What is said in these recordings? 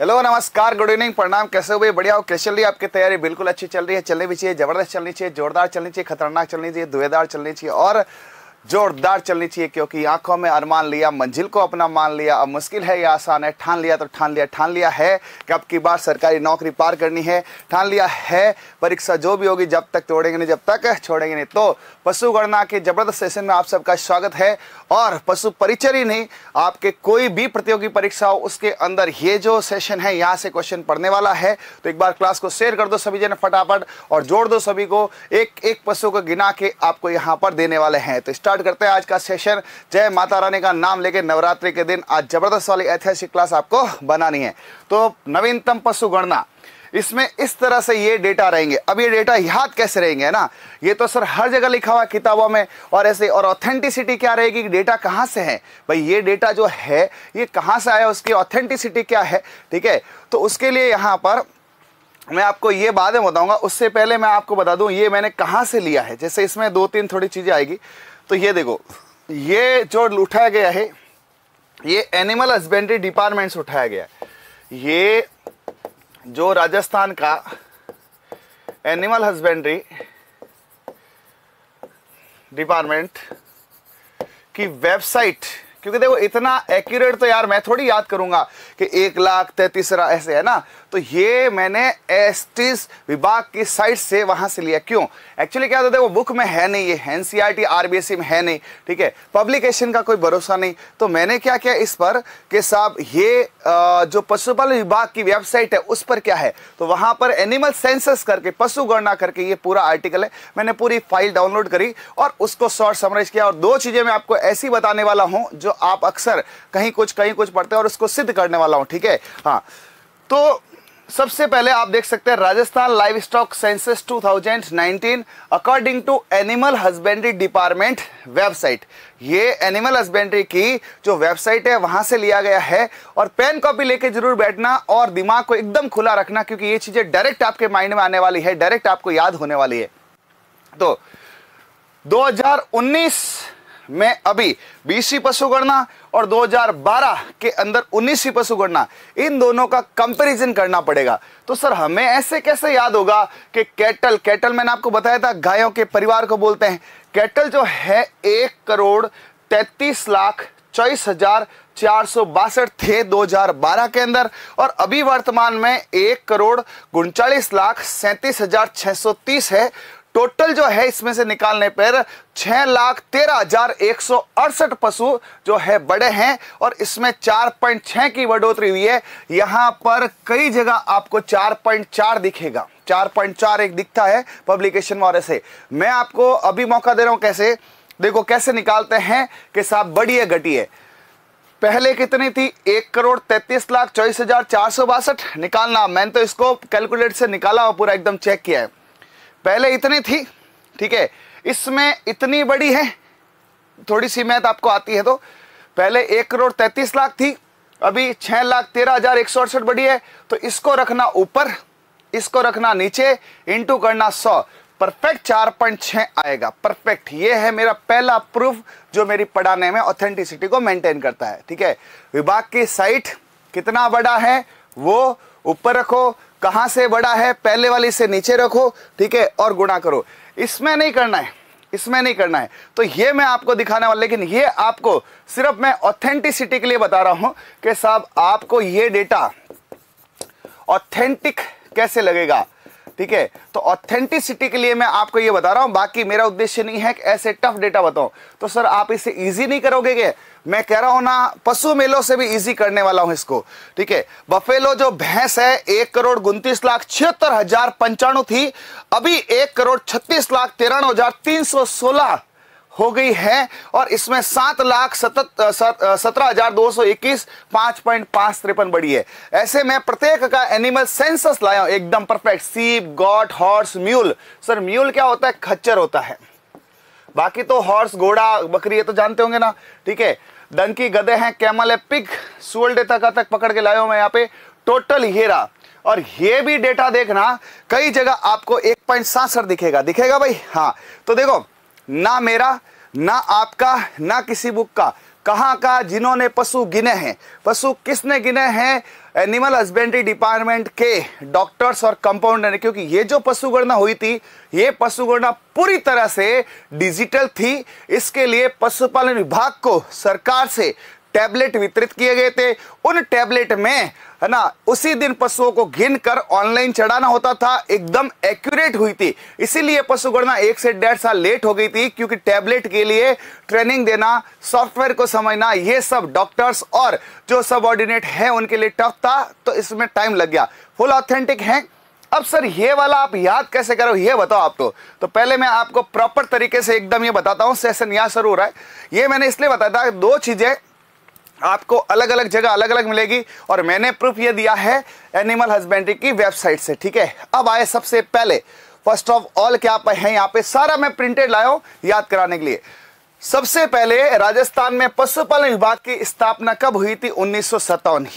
Hello नमस्कार good evening प्रणाम कैसे हो भाई बढ़िया हो कैसे चल रही है आपकी तैयारी बिल्कुल अच्छी चल रही है चलनी भी चाहिए जबरदस्त चलनी चाहिए जोरदार चलनी चाहिए खतरनाक चलनी चाहिए दुएदार चलनी चाहिए और जोरदार चलनी चाहिए क्योंकि आंखों में अरमान लिया मंजिल को अपना मान लिया अब मुश्किल है या आसान है ठान लिया तो ठान लिया ठान लिया है अब की बार सरकारी नौकरी पार करनी है ठान लिया है परीक्षा जो भी होगी जब तक तोड़ेंगे नहीं जब तक छोड़ेंगे नहीं तो पशु गणना के जबरदस्त सेशन में आप सबका स्वागत है और पशु परिचय ही नहीं आपके कोई भी प्रतियोगी परीक्षा हो उसके अंदर ये जो सेशन है यहाँ से क्वेश्चन पढ़ने वाला है तो एक बार क्लास को शेयर कर दो सभी जन फटाफट और जोड़ दो सभी को एक एक पशु को गिना के आपको यहाँ पर देने वाले हैं तो स्टार्ट स्टार्ट करते हैं आज का सेशन जय माता रानी का नाम लेके नवरात्रि के दिन आज जबरदस्त वाली ऐतिहासिक क्लास आपको बनानी है तो नवीनतम पशु गणना इसमें इस तरह से ये डेटा रहेंगे अब ये डेटा याद कैसे रहेंगे ना ये तो सर हर जगह लिखा हुआ किताबों में और ऐसे और ऑथेंटिसिटी क्या रहेगी डेटा कहाँ से है भाई ये डेटा जो है ये कहाँ से आया उसकी ऑथेंटिसिटी क्या है ठीक है तो उसके लिए यहाँ पर मैं आपको ये बातें बताऊंगा उससे पहले मैं आपको बता दूं ये मैंने कहाँ से लिया है जैसे इसमें दो तीन थोड़ी चीज़ें आएगी तो ये देखो ये जो उठाया गया है ये एनिमल हस्बेंड्री डिपार्टमेंट से उठाया गया है ये जो राजस्थान का एनिमल हस्बेंड्री डिपार्टमेंट की वेबसाइट क्योंकि देखो इतना एक्यूरेट तो यार मैं थोड़ी याद करूंगा कि एक लाख तैतीस ऐसे है ना तो ये मैंने एस विभाग की साइट से वहां से लिया क्यों एक्चुअली क्या होता है वो बुक में है नहीं ये एनसीईआरटी आरबीएससी e में है नहीं ठीक है पब्लिकेशन का कोई भरोसा नहीं तो मैंने क्या किया इस पर कि साहब ये जो पशुपालन विभाग की वेबसाइट है उस पर क्या है तो वहां पर एनिमल सेंसस करके पशु गणना करके ये पूरा आर्टिकल है मैंने पूरी फाइल डाउनलोड करी और उसको शॉर्ट समराइज किया और दो चीजें मैं आपको ऐसी बताने वाला हूं जो जो आप अक्सर कहीं कुछ कहीं कुछ पढ़ते हैं और उसको सिद्ध करने वाला हूं ठीक है हाँ तो सबसे पहले आप देख सकते हैं Rajasthan livestock census 2019 according to animal husbandry department website ये एनिमल हस्बेंड्री की जो वेबसाइट है वहां से लिया गया है और पेन कॉपी लेके जरूर बैठना और दिमाग को एकदम खुला रखना क्योंकि ये चीजें डायरेक्ट आपके माइंड में आने वाली है डायरेक्ट आपको याद होने वाली है तो दो में अभी बीस पशु गणना और 2012 के अंदर 19 पशु गणना इन दोनों का कंपैरिजन करना पड़ेगा तो सर हमें ऐसे कैसे याद होगा कि कैटल कैटल मैंने आपको बताया था गायों के परिवार को बोलते हैं कैटल जो है एक करोड़ तैतीस लाख चौबीस हजार चार सौ बासठ थे 2012 के अंदर और अभी वर्तमान में एक करोड़ उनचालीस लाख सैंतीस हजार छह सौ तीस है टोटल जो है इसमें से निकालने पर छह लाख तेरह हजार एक सौ अड़सठ पशु जो है बड़े हैं और इसमें चार पॉइंट छह की बढ़ोतरी हुई है यहां पर कई जगह आपको चार पॉइंट चार दिखेगा चार पॉइंट चार एक दिखता है पब्लिकेशन वाले से मैं आपको अभी मौका दे रहा हूं कैसे देखो कैसे निकालते हैं कि साहब बड़ी है घटी है पहले कितनी थी एक करोड़ तैतीस लाख चौबीस हजार चार सौ बासठ निकालना मैंने तो इसको कैलकुलेट से निकाला और पूरा एकदम चेक किया है पहले इतनी थी ठीक है इसमें इतनी बड़ी है थोड़ी सी मैथ आपको आती है तो पहले एक करोड़ तैतीस लाख थी अभी छह लाख तेरह हजार एक सौ अड़सठ बड़ी है तो इसको रखना ऊपर इसको रखना नीचे इंटू करना सौ परफेक्ट चार पॉइंट छ आएगा परफेक्ट ये है मेरा पहला प्रूफ जो मेरी पढ़ाने में ऑथेंटिसिटी को मेंटेन करता है ठीक है विभाग की साइट कितना बड़ा है वो ऊपर रखो कहां से बड़ा है पहले वाली से नीचे रखो ठीक है और गुणा करो इसमें नहीं करना है इसमें नहीं करना है तो ये मैं आपको दिखाने वाला लेकिन ये आपको सिर्फ मैं ऑथेंटिसिटी के लिए बता रहा हूं कि साहब आपको ये डेटा ऑथेंटिक कैसे लगेगा ठीक है तो ऑथेंटिसिटी के लिए मैं आपको ये बता रहा हूं बाकी मेरा उद्देश्य नहीं है कि ऐसे टफ डेटा बताऊं तो सर आप इसे ईजी नहीं करोगे क्या मैं कह रहा हूं ना पशु मेलों से भी इजी करने वाला हूं इसको ठीक है बफेलो जो भैंस है एक करोड़ उन्तीस लाख छिहत्तर हजार पंचाणु थी अभी एक करोड़ छत्तीस लाख तिरानवे हजार तीन सौ सोलह हो गई है और इसमें सात लाख सत्रह हजार दो सौ इक्कीस पांच पॉइंट पांच तिरपन बढ़ी है ऐसे में प्रत्येक का एनिमल सेंसस लाया एकदम perfect sheep goat horse mule sir mule क्या होता है खच्चर होता है बाकी तो हॉर्स घोड़ा बकरी ये तो जानते होंगे ना ठीक है डंकी गधे हैं कैमल है पिक सुअल डेटा का तक पकड़ के लाया हूं मैं यहाँ पे टोटल हेरा और ये भी डेटा देखना कई जगह आपको एक पॉइंट दिखेगा दिखेगा भाई हाँ तो देखो ना मेरा ना आपका ना किसी बुक का कहाँ का जिन्होंने पशु गिने हैं पशु किसने गिने हैं एनिमल हस्बेंड्री डिपार्टमेंट के डॉक्टर्स और कंपाउंडर ने क्योंकि ये जो पशु गणना हुई थी ये पशु गणना पूरी तरह से डिजिटल थी इसके लिए पशुपालन विभाग को सरकार से टैबलेट वितरित किए गए थे उन टैबलेट में है ना उसी दिन पशुओं को घिन कर ऑनलाइन चढ़ाना होता था एकदम एक्यूरेट हुई थी इसीलिए पशु गणना एक से डेढ़ साल लेट हो गई थी क्योंकि टैबलेट के लिए ट्रेनिंग देना सॉफ्टवेयर को समझना ये सब डॉक्टर्स और जो सब ऑर्डिनेट है उनके लिए टफ था तो इसमें टाइम लग गया फुल ऑथेंटिक है अब सर ये वाला आप याद कैसे करो ये बताओ आप तो तो पहले मैं आपको प्रॉपर तरीके से एकदम ये बताता हूं सेशन यहाँ शुरू हो रहा है ये मैंने इसलिए बताया था दो चीज़ें आपको अलग अलग जगह अलग अलग मिलेगी और मैंने प्रूफ ये दिया है एनिमल हस्बेंड्री की वेबसाइट से ठीक है अब आए सबसे पहले फर्स्ट ऑफ ऑल क्या है यहाँ पे सारा मैं प्रिंटेड लाया हूँ याद कराने के लिए सबसे पहले राजस्थान में पशुपालन विभाग की स्थापना कब हुई थी उन्नीस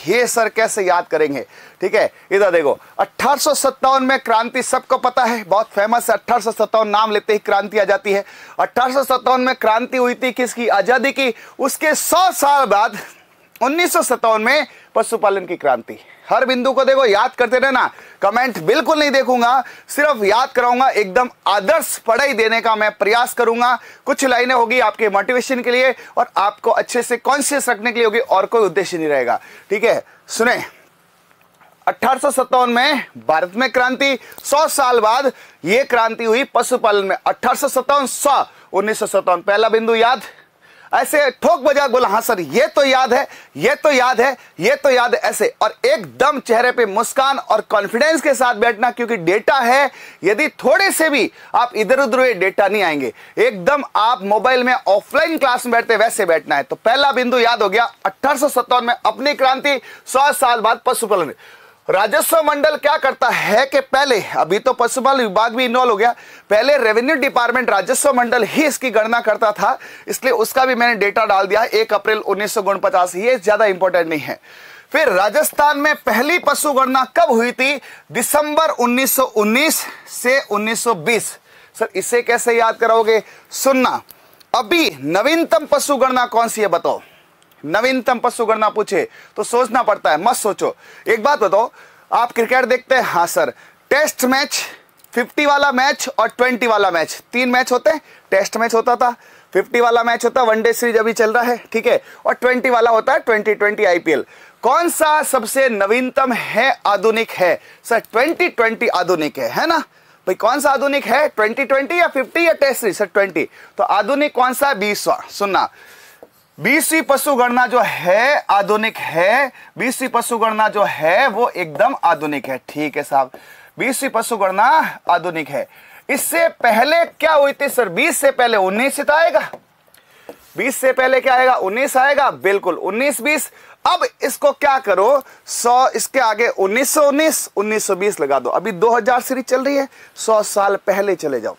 ये सर कैसे याद करेंगे ठीक है इधर देखो अठारह में क्रांति सबको पता है बहुत फेमस है अठारह नाम लेते ही क्रांति आ जाती है अठारह में क्रांति हुई थी किसकी आजादी की उसके सौ साल बाद उन्नीस में पशुपालन की क्रांति हर बिंदु को देखो याद करते रहना कमेंट बिल्कुल नहीं देखूंगा सिर्फ याद कराऊंगा एकदम आदर्श पढ़ाई देने का मैं प्रयास करूंगा कुछ लाइनें होगी आपके मोटिवेशन के लिए और आपको अच्छे से कॉन्शियस रखने के लिए होगी और कोई उद्देश्य नहीं रहेगा ठीक है सुने अठारह में भारत में क्रांति 100 साल बाद यह क्रांति हुई पशुपालन में अठारह सौ उन्नीस पहला बिंदु याद ऐसे ठोक बजा बोला हाँ सर ये तो याद है ये तो याद है ये तो याद है ऐसे और एकदम चेहरे पे मुस्कान और कॉन्फिडेंस के साथ बैठना क्योंकि डेटा है यदि थोड़े से भी आप इधर उधर हुए डेटा नहीं आएंगे एकदम आप मोबाइल में ऑफलाइन क्लास में बैठते वैसे बैठना है तो पहला बिंदु याद हो गया अठारह में अपनी क्रांति सौ साल बाद पशुपालन राजस्व मंडल क्या करता है कि पहले अभी तो पशुपालन विभाग भी इन्वॉल्व हो गया पहले रेवेन्यू डिपार्टमेंट राजस्व मंडल ही इसकी गणना करता था इसलिए उसका भी मैंने डेटा डाल दिया एक अप्रैल उन्नीस ये ज्यादा इंपॉर्टेंट नहीं है फिर राजस्थान में पहली पशु गणना कब हुई थी दिसंबर 1919 से 1920 सर इसे कैसे याद करोगे सुनना अभी नवीनतम पशु गणना कौन सी है बताओ नवीनतम पशु गणना पूछे तो सोचना पड़ता है मत सोचो एक बात बताओ आप क्रिकेट देखते हैं हाँ सर टेस्ट मैच 50 वाला मैच और 20 वाला मैच तीन मैच होते हैं टेस्ट मैच होता था 50 वाला मैच होता वनडे सीरीज अभी चल रहा है ठीक है और 20 वाला होता है 2020 आईपीएल कौन सा सबसे नवीनतम है आधुनिक है सर 2020 आधुनिक है है ना भाई कौन सा आधुनिक है 2020 या 50 या टेस्ट सीरीज सर 20 तो आधुनिक कौन सा बीसवा सुनना बीसी पशु गणना जो है आधुनिक है बीसी पशु गणना जो है वो एकदम आधुनिक है ठीक है साहब बीसी पशु गणना आधुनिक है इससे पहले क्या हुई थी सर बीस से पहले उन्नीस तो आएगा बीस से पहले क्या आएगा उन्नीस आएगा बिल्कुल उन्नीस बीस अब इसको क्या करो सौ इसके आगे उन्नीस सौ उन्नीस उन्नीस सौ बीस लगा दो अभी दो हजार सीरीज चल रही है सौ साल पहले चले जाओ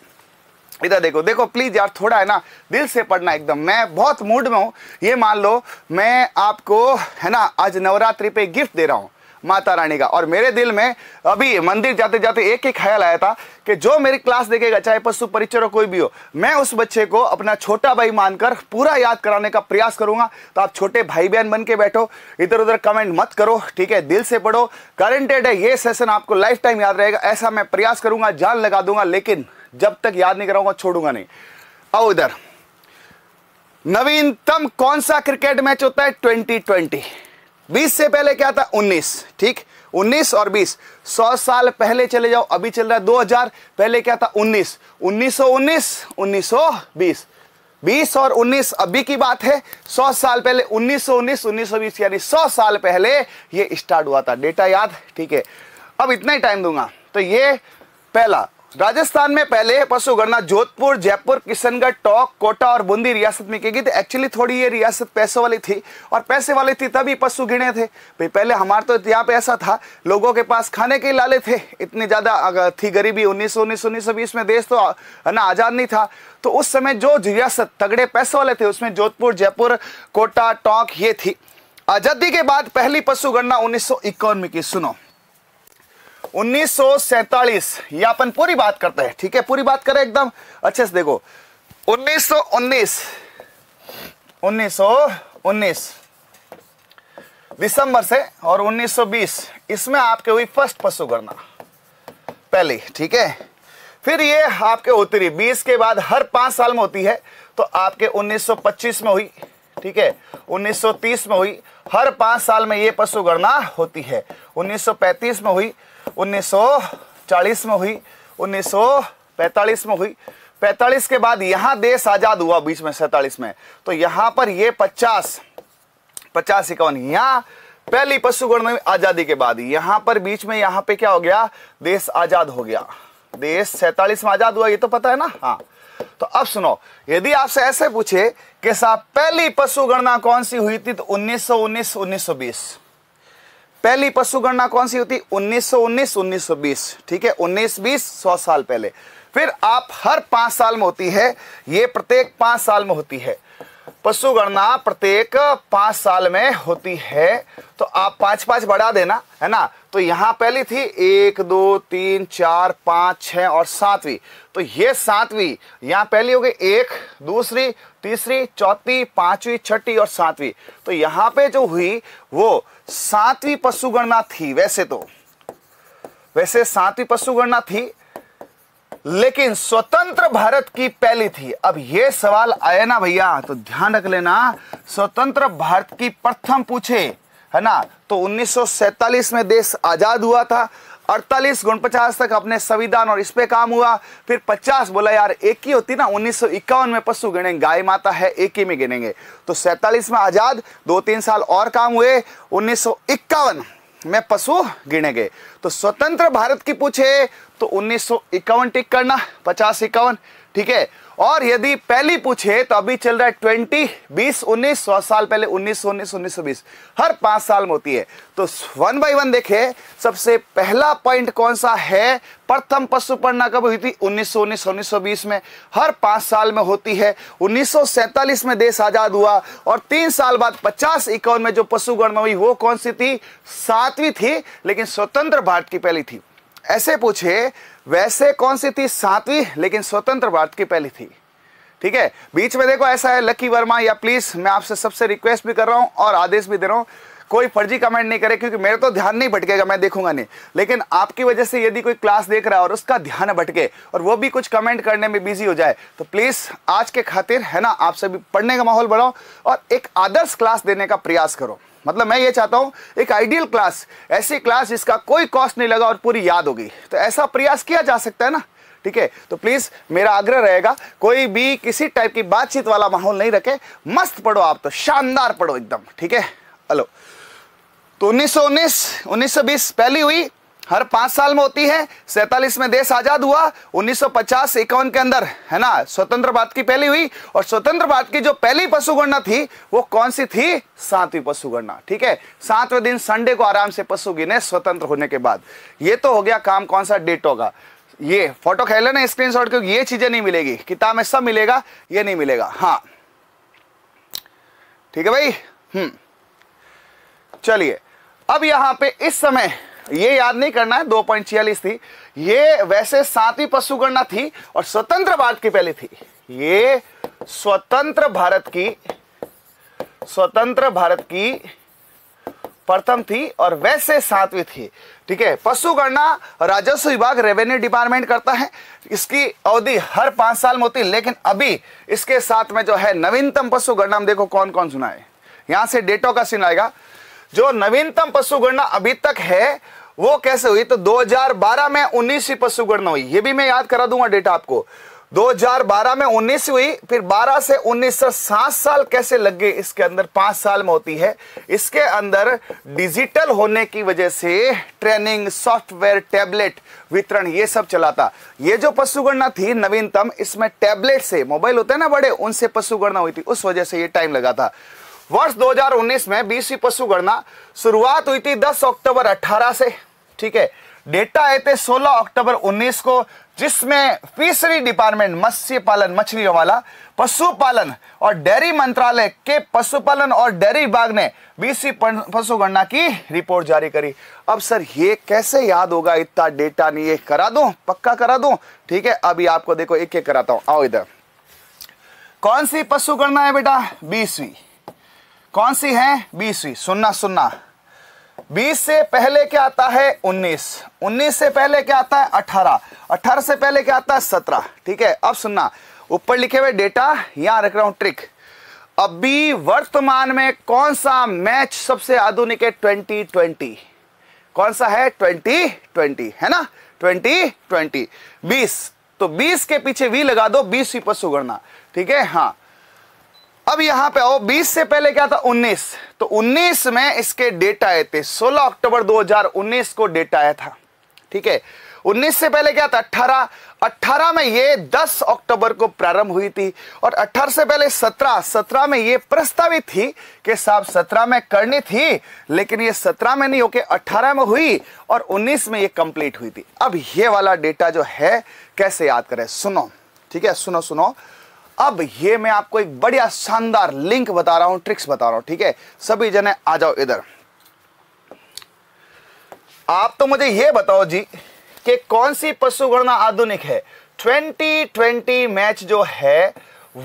इधर देखो देखो प्लीज यार थोड़ा है ना दिल से पढ़ना एकदम मैं बहुत मूड में हूँ ये मान लो मैं आपको है ना आज नवरात्रि पे गिफ्ट दे रहा हूँ माता रानी का और मेरे दिल में अभी मंदिर जाते जाते एक ही ख्याल आया था कि जो मेरी क्लास देखेगा चाहे पशु परिचय हो कोई भी हो मैं उस बच्चे को अपना छोटा भाई मानकर पूरा याद कराने का प्रयास करूंगा तो आप छोटे भाई बहन बन के बैठो इधर उधर कमेंट मत करो ठीक है दिल से पढ़ो करेंटेड है ये सेशन आपको लाइफ टाइम याद रहेगा ऐसा मैं प्रयास करूंगा जान लगा दूंगा लेकिन जब तक याद नहीं कराऊंगा छोड़ूंगा नहीं आओ इधर नवीनतम कौन सा क्रिकेट मैच होता है 2020 20 से पहले क्या था 19 ठीक 19 और 20 100 साल पहले चले जाओ अभी चल रहा है 2000 पहले क्या था 19 1919 1920 बीस और 19 अभी की बात है 100 साल पहले 1919 1920 यानी 100 साल पहले ये स्टार्ट हुआ था डेटा याद ठीक है अब इतना ही टाइम दूंगा तो ये पहला राजस्थान में पहले पशु गणना जोधपुर जयपुर किशनगढ़ टोंक कोटा और बूंदी रियासत में की गई थी एक्चुअली थोड़ी ये रियासत पैसों वाली थी और पैसे वाली थी तभी पशु गिने थे भाई पहले हमारे तो यहाँ पे ऐसा था लोगों के पास खाने के लाले थे इतनी ज़्यादा थी गरीबी उन्नीस उन्नीस उन्नीस सौ बीस में देश तो है ना आज़ाद नहीं था तो उस समय जो रियासत तगड़े पैसे वाले थे उसमें जोधपुर जयपुर कोटा टोंक ये थी आज़ादी के बाद पहली पशु गणना उन्नीस की सुनो 1947 ये अपन पूरी बात करते हैं ठीक है पूरी बात करें एकदम अच्छे से देखो 1919 1919 दिसंबर से और 1920 इसमें आपके हुई फर्स्ट पशु गणना पहली ठीक है फिर ये आपके होती रही बीस के बाद हर पांच साल में होती है तो आपके 1925 में हुई ठीक है 1930 में हुई हर पांच साल में ये पशु गणना होती है 1935 में हुई 1940 में हुई 1945 में हुई 45 के बाद यहां देश आजाद हुआ बीच में सैतालीस में तो यहां पर ये 50 पचास इक्यावन यहां पहली पशु गणना आजादी के बाद यहां पर बीच में यहां पे क्या हो गया देश आजाद हो गया देश सैतालीस में आजाद हुआ ये तो पता है ना हाँ तो अब सुनो यदि आपसे ऐसे पूछे कि साहब पहली पशु गणना कौन सी हुई थी तो 1919 1920 पहली पशु गणना कौन सी होती 1919 1920 ठीक है 1920 सौ साल पहले फिर आप हर पांच साल में होती है ये प्रत्येक पांच साल में होती है पशु गणना प्रत्येक पांच साल में होती है तो आप पांच पांच बढ़ा देना है ना तो यहां पहली थी एक दो तीन चार पांच छह और सातवीं तो ये सातवीं यहां पहली हो गई एक दूसरी तीसरी चौथी पांचवी छठी और सातवीं तो यहां पे जो हुई वो सातवीं पशु गणना थी वैसे तो वैसे सातवीं पशु गणना थी लेकिन स्वतंत्र भारत की पहली थी अब ये सवाल आया ना भैया तो ध्यान रख लेना स्वतंत्र भारत की प्रथम पूछे है ना तो 1947 में देश आजाद हुआ था अड़तालीस गुण पचास तक अपने संविधान और इस पे काम हुआ फिर पचास बोला यार एक ही होती ना उन्नीस में पशु गिनेंगे गाय माता है एक ही में गिनेंगे तो सैतालीस में आजाद दो तीन साल और काम हुए उन्नीस में पशु गिने गए तो स्वतंत्र भारत की पूछे तो उन्नीस टिक करना पचास इक्यावन ठीक है और यदि पहली पूछे तो अभी चल रहा है ट्वेंटी बीस उन्नीस सौ साल पहले उन्नीस उन्नीस उन्नीस सौ बीस हर पांच साल में होती है तो वन बाई वन देखे सबसे पहला पॉइंट कौन सा है प्रथम पशु पढ़ना कब हुई थी उन्नीस सौ उन्नीस उन्नीस सौ बीस में हर पांच साल में होती है उन्नीस सौ में देश आजाद हुआ और तीन साल बाद पचास इक्यावन में जो पशु गणना हुई वो कौन सी थी सातवीं थी लेकिन स्वतंत्र भारत की पहली थी ऐसे पूछे वैसे कौन सी थी सातवीं लेकिन स्वतंत्र भारत की पहली थी ठीक है बीच में देखो ऐसा है लकी वर्मा या प्लीज मैं आपसे सबसे रिक्वेस्ट भी कर रहा हूं और आदेश भी दे रहा हूं कोई फर्जी कमेंट नहीं करे क्योंकि मेरा तो ध्यान नहीं भटकेगा मैं देखूंगा नहीं लेकिन आपकी वजह से यदि कोई क्लास देख रहा है और उसका ध्यान भटके और वो भी कुछ कमेंट करने में बिजी हो जाए तो प्लीज आज के खातिर है ना आप सभी पढ़ने का माहौल बढ़ाओ और एक आदर्श क्लास देने का प्रयास करो मतलब मैं ये चाहता हूँ एक आइडियल क्लास ऐसी क्लास जिसका कोई कॉस्ट नहीं लगा और पूरी याद होगी तो ऐसा प्रयास किया जा सकता है ना ठीक है तो प्लीज़ मेरा आग्रह रहेगा कोई भी किसी टाइप की बातचीत वाला माहौल नहीं रखे मस्त पढ़ो आप तो शानदार पढ़ो एकदम ठीक है हेलो तो उन्नीस सौ उन्नीस उन्नीस सौ बीस पहली हुई हर पांच साल में होती है सैतालीस में देश आजाद हुआ उन्नीस सौ के अंदर है ना स्वतंत्र भारत की पहली हुई और स्वतंत्र भारत की जो पहली पशुगणना थी वो कौन सी थी सातवीं पशुगणना ठीक है सातवें दिन संडे को आराम से पशु गिने स्वतंत्र होने के बाद ये तो हो गया काम कौन सा डेट होगा ये फोटो खेल लेना स्क्रीन शॉट क्योंकि ये चीजें नहीं मिलेगी किताब में सब मिलेगा ये नहीं मिलेगा हाँ ठीक है भाई हम्म चलिए अब यहां पे इस समय ये याद नहीं करना है दो पॉइंट छियालीस थी ये वैसे सातवीं पशु गणना थी और स्वतंत्र भारत की पहली थी ये स्वतंत्र भारत की स्वतंत्र भारत की प्रथम थी और वैसे सातवीं थी ठीक है पशु गणना राजस्व विभाग रेवेन्यू डिपार्टमेंट करता है इसकी अवधि हर पांच साल में होती लेकिन अभी इसके साथ में जो है नवीनतम पशु गणना हम देखो कौन कौन सुना है यहां से डेटो का सीन आएगा जो नवीनतम पशु गणना अभी तक है वो कैसे हुई तो 2012 में उन्नीस पशु गणना हुई ये भी मैं याद करा दूंगा डेटा आपको 2012 में उन्नीस हुई फिर 12 से उन्नीस सौ सात साल कैसे लग गए इसके अंदर पांच साल में होती है इसके अंदर डिजिटल होने की वजह से ट्रेनिंग सॉफ्टवेयर टैबलेट वितरण ये सब चलाता ये जो पशुगणना थी नवीनतम इसमें टैबलेट से मोबाइल होते हैं ना बड़े उनसे पशुगणना हुई थी उस वजह से ये टाइम लगा था वर्ष 2019 में बीसी पशु गणना शुरुआत हुई थी 10 अक्टूबर 18 से ठीक है डेटा आए थे 16 अक्टूबर 19 को जिसमें फिशरी डिपार्टमेंट मत्स्य पालन मछलियों वाला पशुपालन और डेयरी मंत्रालय के पशुपालन और डेयरी विभाग ने बीसी पशु गणना की रिपोर्ट जारी करी अब सर ये कैसे याद होगा इतना डेटा नहीं ये करा दो पक्का करा दो ठीक है अभी आपको देखो एक एक कराता हूं आओ इधर कौन सी पशु गणना है बेटा बीसवीं कौन सी है बीसवीं सुनना सुनना बीस से पहले क्या आता है उन्नीस उन्नीस से पहले क्या आता है अठारह अठारह से पहले क्या आता है सत्रह ठीक है अब सुनना ऊपर लिखे हुए डेटा यहां रख रहा हूं ट्रिक अभी वर्तमान में कौन सा मैच सबसे आधुनिक है ट्वेंटी ट्वेंटी कौन सा है ट्वेंटी ट्वेंटी है ना ट्वेंटी ट्वेंटी बीस तो बीस के पीछे वी लगा दो बीस ही पर ठीक है हाँ अब यहां पे आओ 20 से पहले क्या था 19 तो 19 में इसके डेट आए थे 16 अक्टूबर 2019 को डेट आया था ठीक है 19 से पहले क्या था 18 18 में ये 10 अक्टूबर को प्रारंभ हुई थी और 18 से पहले 17 17 में ये प्रस्तावित थी कि साहब 17 में करनी थी लेकिन ये 17 में नहीं होके 18 में हुई और 19 में ये कंप्लीट हुई थी अब ये वाला डेटा जो है कैसे याद करें सुनो ठीक है सुनो सुनो अब ये मैं आपको एक बढ़िया शानदार लिंक बता रहा हूं ट्रिक्स बता रहा हूं ठीक है सभी जने आ जाओ इधर आप तो मुझे ये बताओ जी कि कौन सी पशु गणना आधुनिक है 2020 मैच जो है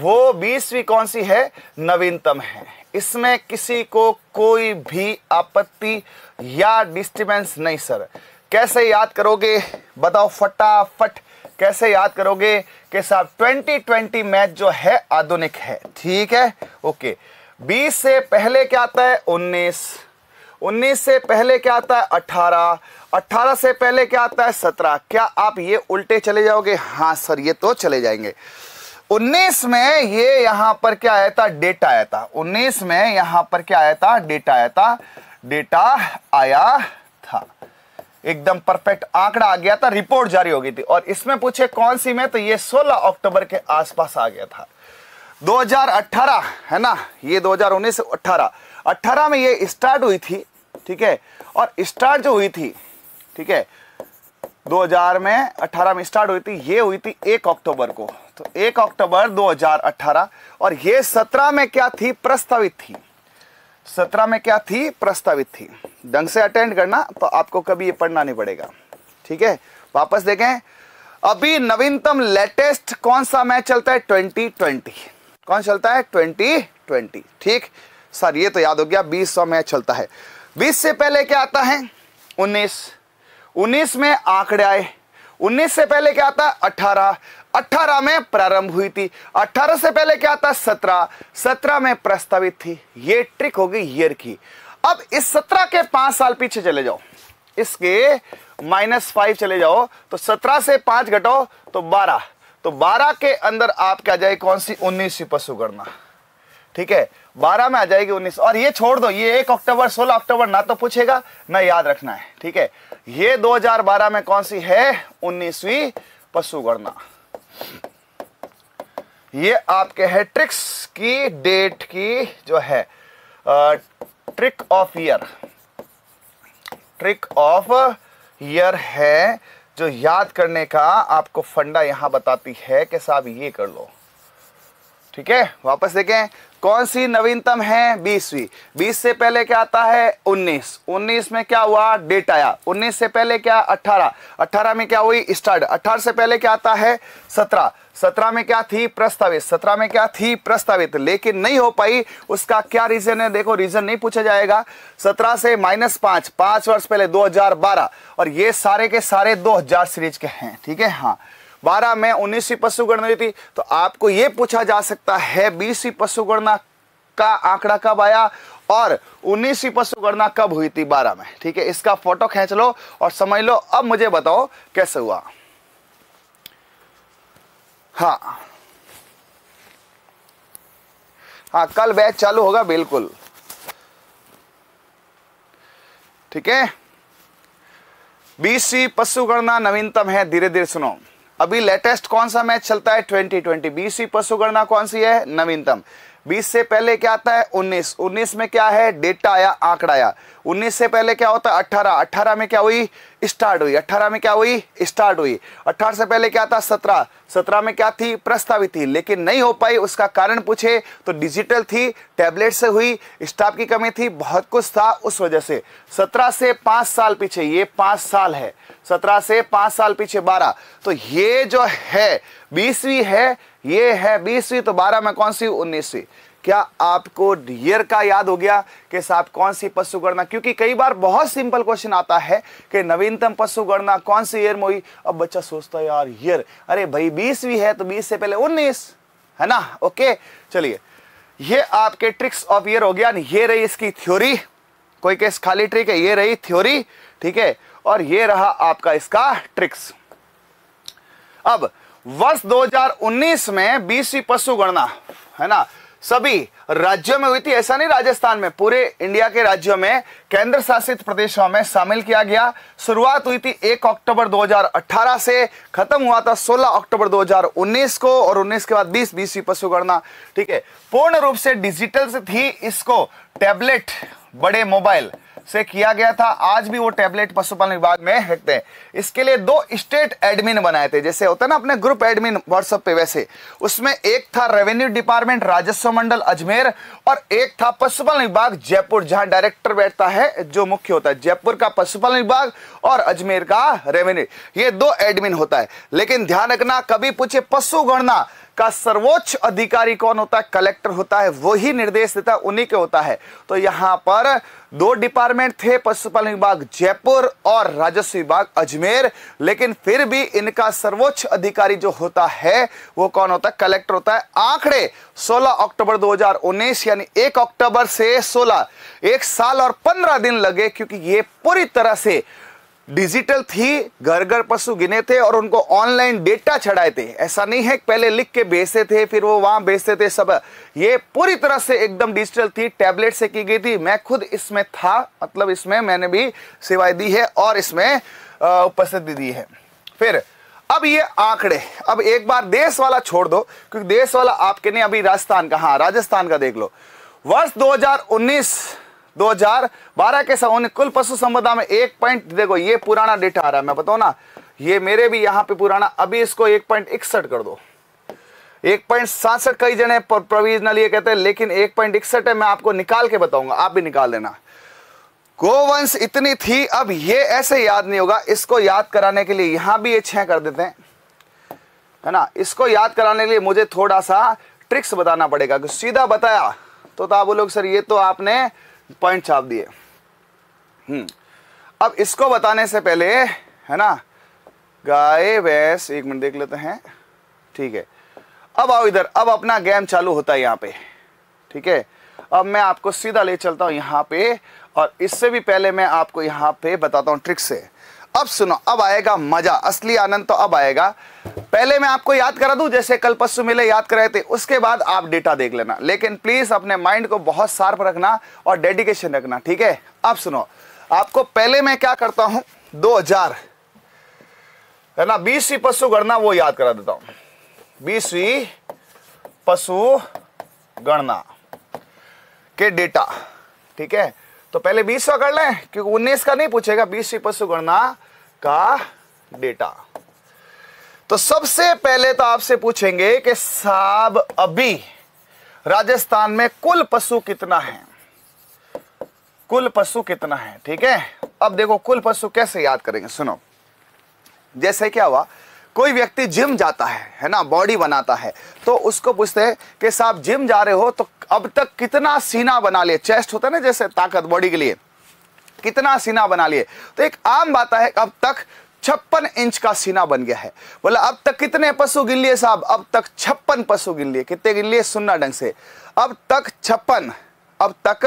वो बीसवीं कौन सी है नवीनतम है इसमें किसी को कोई भी आपत्ति या डिस्टर्बेंस नहीं सर कैसे याद करोगे बताओ फटाफट कैसे याद करोगे कि साहब 2020 मैच जो है आधुनिक है ठीक है ओके 20 से पहले क्या आता है 19 19 से पहले क्या आता है 18 18 से पहले क्या आता है 17 क्या आप ये उल्टे चले जाओगे हाँ सर ये तो चले जाएंगे 19 में ये यहां पर क्या आया था डेटा आया था 19 में यहां पर क्या आया था डेटा आया था डेटा आया एकदम परफेक्ट आंकड़ा आ गया था रिपोर्ट जारी हो गई थी और इसमें पूछे कौन सी में तो ये 16 अक्टूबर के आसपास आ गया था 2018 है ना ये 2019 से 18 18 में ये स्टार्ट हुई थी ठीक है और स्टार्ट जो हुई थी ठीक है 2000 में 18 में स्टार्ट हुई थी ये हुई थी एक अक्टूबर को तो एक अक्टूबर 2018 और ये 17 में क्या थी प्रस्तावित थी 17 में क्या थी प्रस्तावित थी ढंग से अटेंड करना तो आपको कभी ये पढ़ना नहीं पड़ेगा ठीक है वापस देखें अभी नवीनतम लेटेस्ट कौन सा मैच चलता है ट्वेंटी ट्वेंटी कौन चलता है ट्वेंटी ट्वेंटी ठीक सर ये तो याद हो गया बीस सौ मैच चलता है बीस से पहले क्या आता है उन्नीस उन्नीस में आंकड़े आए उन्नीस से पहले क्या आता अठारह अठारह में प्रारंभ हुई थी अठारह से पहले क्या आता सत्रह सत्रह में प्रस्तावित थी ये ट्रिक होगी ईयर की अब इस सत्रह के पांच साल पीछे चले जाओ इसके माइनस फाइव चले जाओ तो सत्रह से पांच घटाओ तो बारह तो बारह के अंदर आपके आ जाए कौन सी उन्नीस पशु गणना ठीक है बारह में आ जाएगी उन्नीस और ये छोड़ दो ये एक अक्टूबर सोलह अक्टूबर ना तो पूछेगा ना याद रखना है ठीक है ये 2012 में कौन सी है उन्नीसवी पशु गणना ये आपके है ट्रिक्स की डेट की जो है आ, trick of year trick of year है जो याद करने का आपको फंडा यहां बताती है कि साहब ये कर लो ठीक है वापस देखें कौन सी नवीनतम है बीसवीं बीस से पहले क्या आता है उन्नीस उन्नीस में क्या हुआ डेट आया उन्नीस से पहले क्या अठारह अठारह में क्या हुई स्टार्ट अठारह से पहले क्या आता है सत्रह सत्रह में क्या थी प्रस्तावित सत्रह में क्या थी प्रस्तावित लेकिन नहीं हो पाई उसका क्या रीजन है देखो रीजन नहीं पूछा जाएगा सत्रह से माइनस पांच पांच वर्ष पहले 2012 और ये सारे के सारे 2000 सीरीज के हैं ठीक है हाँ बारह में उन्नीसवीं पशु गणना हुई थी तो आपको ये पूछा जा सकता है बीसवीं पशु गणना का आंकड़ा कब आया और उन्नीसवीं पशु गणना कब हुई थी बारह में ठीक है इसका फोटो खींच लो और समझ लो अब मुझे बताओ कैसे हुआ हाँ हाँ कल बैच चालू होगा बिल्कुल ठीक है बीसी पशु गणना नवीनतम है धीरे धीरे सुनो अभी लेटेस्ट कौन सा मैच चलता है 2020 बीसी पशु गणना कौन सी है नवीनतम 20 से पहले क्या आता है 19 19 में क्या है डेटा आया आंकड़ा आया 19 से पहले क्या होता है अठारह 18 में क्या हुई स्टार्ट हुई अठारह में क्या हुई स्टार्ट हुई अठारह से पहले क्या था सत्रह सत्रह में क्या थी प्रस्तावित थी लेकिन नहीं हो पाई उसका कारण पूछे तो डिजिटल थी टैबलेट से हुई स्टाफ की कमी थी बहुत कुछ था उस वजह से सत्रह से पांच साल पीछे ये पांच साल है सत्रह से पांच साल पीछे बारह तो ये जो है बीसवीं है ये है बीसवीं तो बारह में कौन सी उन्नीसवीं क्या आपको ईयर का याद हो गया कि साहब कौन सी पशु गणना क्योंकि कई बार बहुत सिंपल क्वेश्चन आता है कि नवीनतम पशु गणना कौन सी ईयर में हुई अब बच्चा सोचता है यार ईयर अरे भाई बीसवीं है तो बीस से पहले उन्नीस है ना ओके चलिए ये आपके ट्रिक्स ऑफ ईयर हो गया ये रही इसकी थ्योरी कोई केस खाली ट्रिक है ये रही थ्योरी ठीक है और ये रहा आपका इसका ट्रिक्स अब वर्ष 2019 में बीसवीं पशु गणना है ना सभी राज्यों में हुई थी ऐसा नहीं राजस्थान में पूरे इंडिया के राज्यों में केंद्र शासित प्रदेशों में शामिल किया गया शुरुआत हुई थी 1 अक्टूबर 2018 से खत्म हुआ था 16 अक्टूबर 2019 को और 19 के बाद 20 बीसवीं पशुगणना ठीक है पूर्ण रूप से डिजिटल से थी इसको टैबलेट बड़े मोबाइल से किया गया था आज भी वो टैबलेट पशुपालन विभाग में हटते हैं इसके लिए दो स्टेट एडमिन बनाए थे जैसे होता है ना अपने ग्रुप एडमिन व्हाट्सएप पे वैसे उसमें एक था रेवेन्यू डिपार्टमेंट राजस्व मंडल अजमेर और एक था पशुपालन विभाग जयपुर जहां डायरेक्टर बैठता है जो मुख्य होता है जयपुर का पशुपालन विभाग और अजमेर का रेवेन्यू ये दो एडमिन होता है लेकिन ध्यान रखना कभी पूछे पशु गणना का सर्वोच्च अधिकारी कौन होता है कलेक्टर होता है वही निर्देश देता है उन्हीं के होता है तो यहां पर दो डिपार्टमेंट थे पशुपालन विभाग जयपुर और राजस्व विभाग अजमेर लेकिन फिर भी इनका सर्वोच्च अधिकारी जो होता है वो कौन होता है कलेक्टर होता है आंकड़े 16 अक्टूबर 2019 यानी 1 अक्टूबर से 16 एक साल और 15 दिन लगे क्योंकि ये पूरी तरह से डिजिटल थी घर घर पशु गिने थे और उनको ऑनलाइन डेटा चढ़ाए थे ऐसा नहीं है पहले लिख के बेचते थे फिर वो वहां बेचते थे सब ये पूरी तरह से एकदम डिजिटल थी टैबलेट से की गई थी मैं खुद इसमें था मतलब इसमें मैंने भी सेवाएं दी है और इसमें उपस्थिति दी है फिर अब ये आंकड़े अब एक बार देश वाला छोड़ दो क्योंकि देश वाला आपके ने अभी राजस्थान का हाँ राजस्थान का देख लो वर्ष दो 2012 के सौ कुल पशु संपदा में एक पॉइंट देखो ये पुराना डेटा आ रहा है मैं बताऊ ना ये मेरे भी यहाँ पे पुराना अभी इसको एक पॉइंट इकसठ कर दो एक पॉइंट सासठ कई जने प्रोविजनल ये कहते हैं लेकिन एक पॉइंट इकसठ है मैं आपको निकाल के बताऊंगा आप भी निकाल लेना गोवंश इतनी थी अब ये ऐसे याद नहीं होगा इसको याद कराने के लिए यहां भी ये छह कर देते हैं है ना इसको याद कराने के लिए मुझे थोड़ा सा ट्रिक्स बताना पड़ेगा सीधा बताया तो, तो आप बोलोग सर ये तो आपने पॉइंट छाप दिए हम्म। अब इसको बताने से पहले है ना गाय भैंस एक मिनट देख लेते हैं ठीक है अब आओ इधर अब अपना गेम चालू होता है यहां पे ठीक है अब मैं आपको सीधा ले चलता हूं यहां पे और इससे भी पहले मैं आपको यहां पे बताता हूं ट्रिक से अब सुनो अब आएगा मजा असली आनंद तो अब आएगा पहले मैं आपको याद करा दूं जैसे कल पशु मिले याद कराए थे उसके बाद आप डेटा देख लेना लेकिन प्लीज अपने माइंड को बहुत शार्प रखना और डेडिकेशन रखना ठीक है अब सुनो आपको पहले मैं क्या करता हूं 2000 है ना बीसवीं पशु गणना वो याद करा देता हूं बीसवीं पशु गणना के डेटा ठीक है तो पहले बीसवा कर लें क्योंकि उन्नीस का नहीं पूछेगा बीसवीं पशु गणना का डेटा तो सबसे पहले तो आपसे पूछेंगे कि साहब अभी राजस्थान में कुल पशु कितना है कुल पशु कितना है ठीक है अब देखो कुल पशु कैसे याद करेंगे सुनो जैसे क्या हुआ कोई व्यक्ति जिम जाता है है ना बॉडी बनाता है तो उसको पूछते हैं कि साहब जिम जा रहे हो तो अब तक कितना सीना बना लिए चेस्ट होता है ना जैसे ताकत बॉडी के लिए कितना सीना बना लिए तो एक आम बात है अब तक छप्पन इंच का सीना बन गया है बोला अब तक कितने पशु गिन लिए साहब अब तक छप्पन पशु गिन लिए कितने गिन लिए सुनना ढंग से अब तक छप्पन अब तक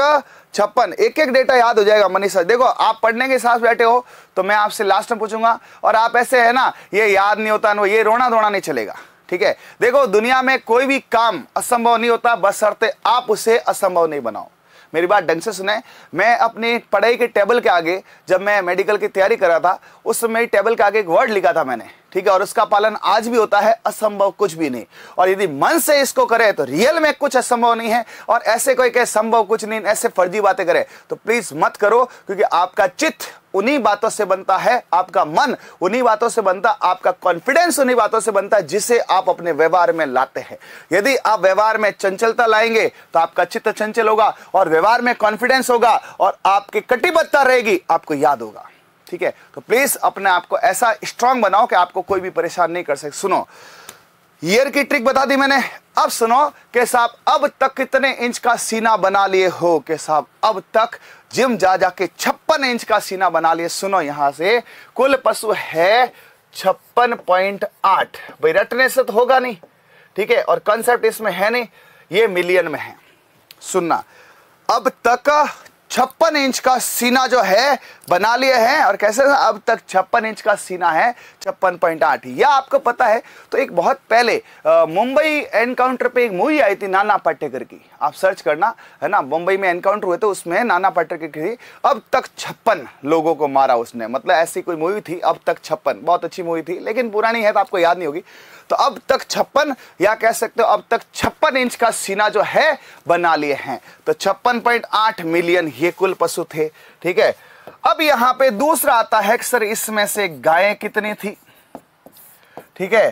छप्पन एक एक डेटा याद हो जाएगा मनीष सर देखो आप पढ़ने के साथ बैठे हो तो मैं आपसे लास्ट में पूछूंगा और आप ऐसे है ना ये याद नहीं होता ना ये रोना धोना नहीं चलेगा ठीक है देखो दुनिया में कोई भी काम असंभव नहीं होता बस सरते आप उसे असंभव नहीं बनाओ मेरी बात ढंग से सुने मैं अपने पढ़ाई के टेबल के आगे जब मैं मेडिकल की तैयारी कर रहा था उस समय टेबल के आगे एक वर्ड लिखा था मैंने ठीक है और उसका पालन आज भी होता है असंभव कुछ भी नहीं और यदि मन से इसको करे तो रियल में कुछ असंभव नहीं है और ऐसे कोई कहे संभव कुछ नहीं ऐसे फर्जी बातें करे तो प्लीज मत करो क्योंकि आपका चित्त उन्हीं बातों से बनता है आपका मन उन्हीं बातों से बनता आपका कॉन्फिडेंस उन्हीं बातों से बनता है जिसे आप अपने व्यवहार में लाते हैं यदि आप व्यवहार में चंचलता लाएंगे तो आपका चित्त चंचल होगा और व्यवहार में कॉन्फिडेंस होगा और आपकी कटिबद्धता रहेगी आपको याद होगा ठीक है तो प्लीज अपने आप को ऐसा स्ट्रांग बनाओ कि आपको कोई भी परेशान नहीं कर सके सुनो ईयर की ट्रिक बता दी मैंने अब सुनो के साहब अब तक कितने इंच का सीना बना लिए हो के साहब अब तक जिम जा जाके छप्पन इंच का सीना बना लिए सुनो यहां से कुल पशु है छप्पन पॉइंट आठ भाई रटने से तो होगा नहीं ठीक है और कंसेप्ट इसमें है नहीं ये मिलियन में है सुनना अब तक छप्पन इंच का सीना जो है बना लिए हैं और कैसे अब तक छप्पन इंच का सीना है छप्पन पॉइंट आठ यह आपको पता है तो एक बहुत पहले मुंबई एनकाउंटर पे एक मूवी आई थी नाना पाटेकर की आप सर्च करना है ना मुंबई में एनकाउंटर हुए थे तो उसमें नाना पाटेकर की अब तक छप्पन लोगों को मारा उसने मतलब ऐसी कोई मूवी थी अब तक छप्पन बहुत अच्छी मूवी थी लेकिन पुरानी है तो आपको याद नहीं होगी तो अब तक छप्पन या कह सकते हो अब तक छप्पन इंच का सीना जो है बना लिए हैं तो छप्पन पॉइंट आठ मिलियन ये कुल पशु थे ठीक है अब यहां पे दूसरा आता है सर इसमें से गायें कितनी थी ठीक है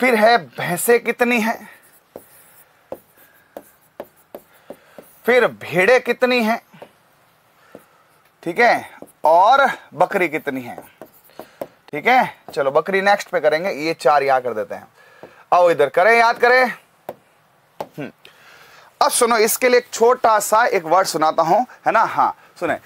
फिर है भैंसे कितनी है फिर भेड़े कितनी हैं ठीक है और बकरी कितनी है ठीक है चलो बकरी नेक्स्ट पे करेंगे ये चार यहाँ कर देते हैं आओ इधर करें याद करें हम्म। अब सुनो इसके लिए एक छोटा सा एक वर्ड सुनाता हूं है ना हाँ सुने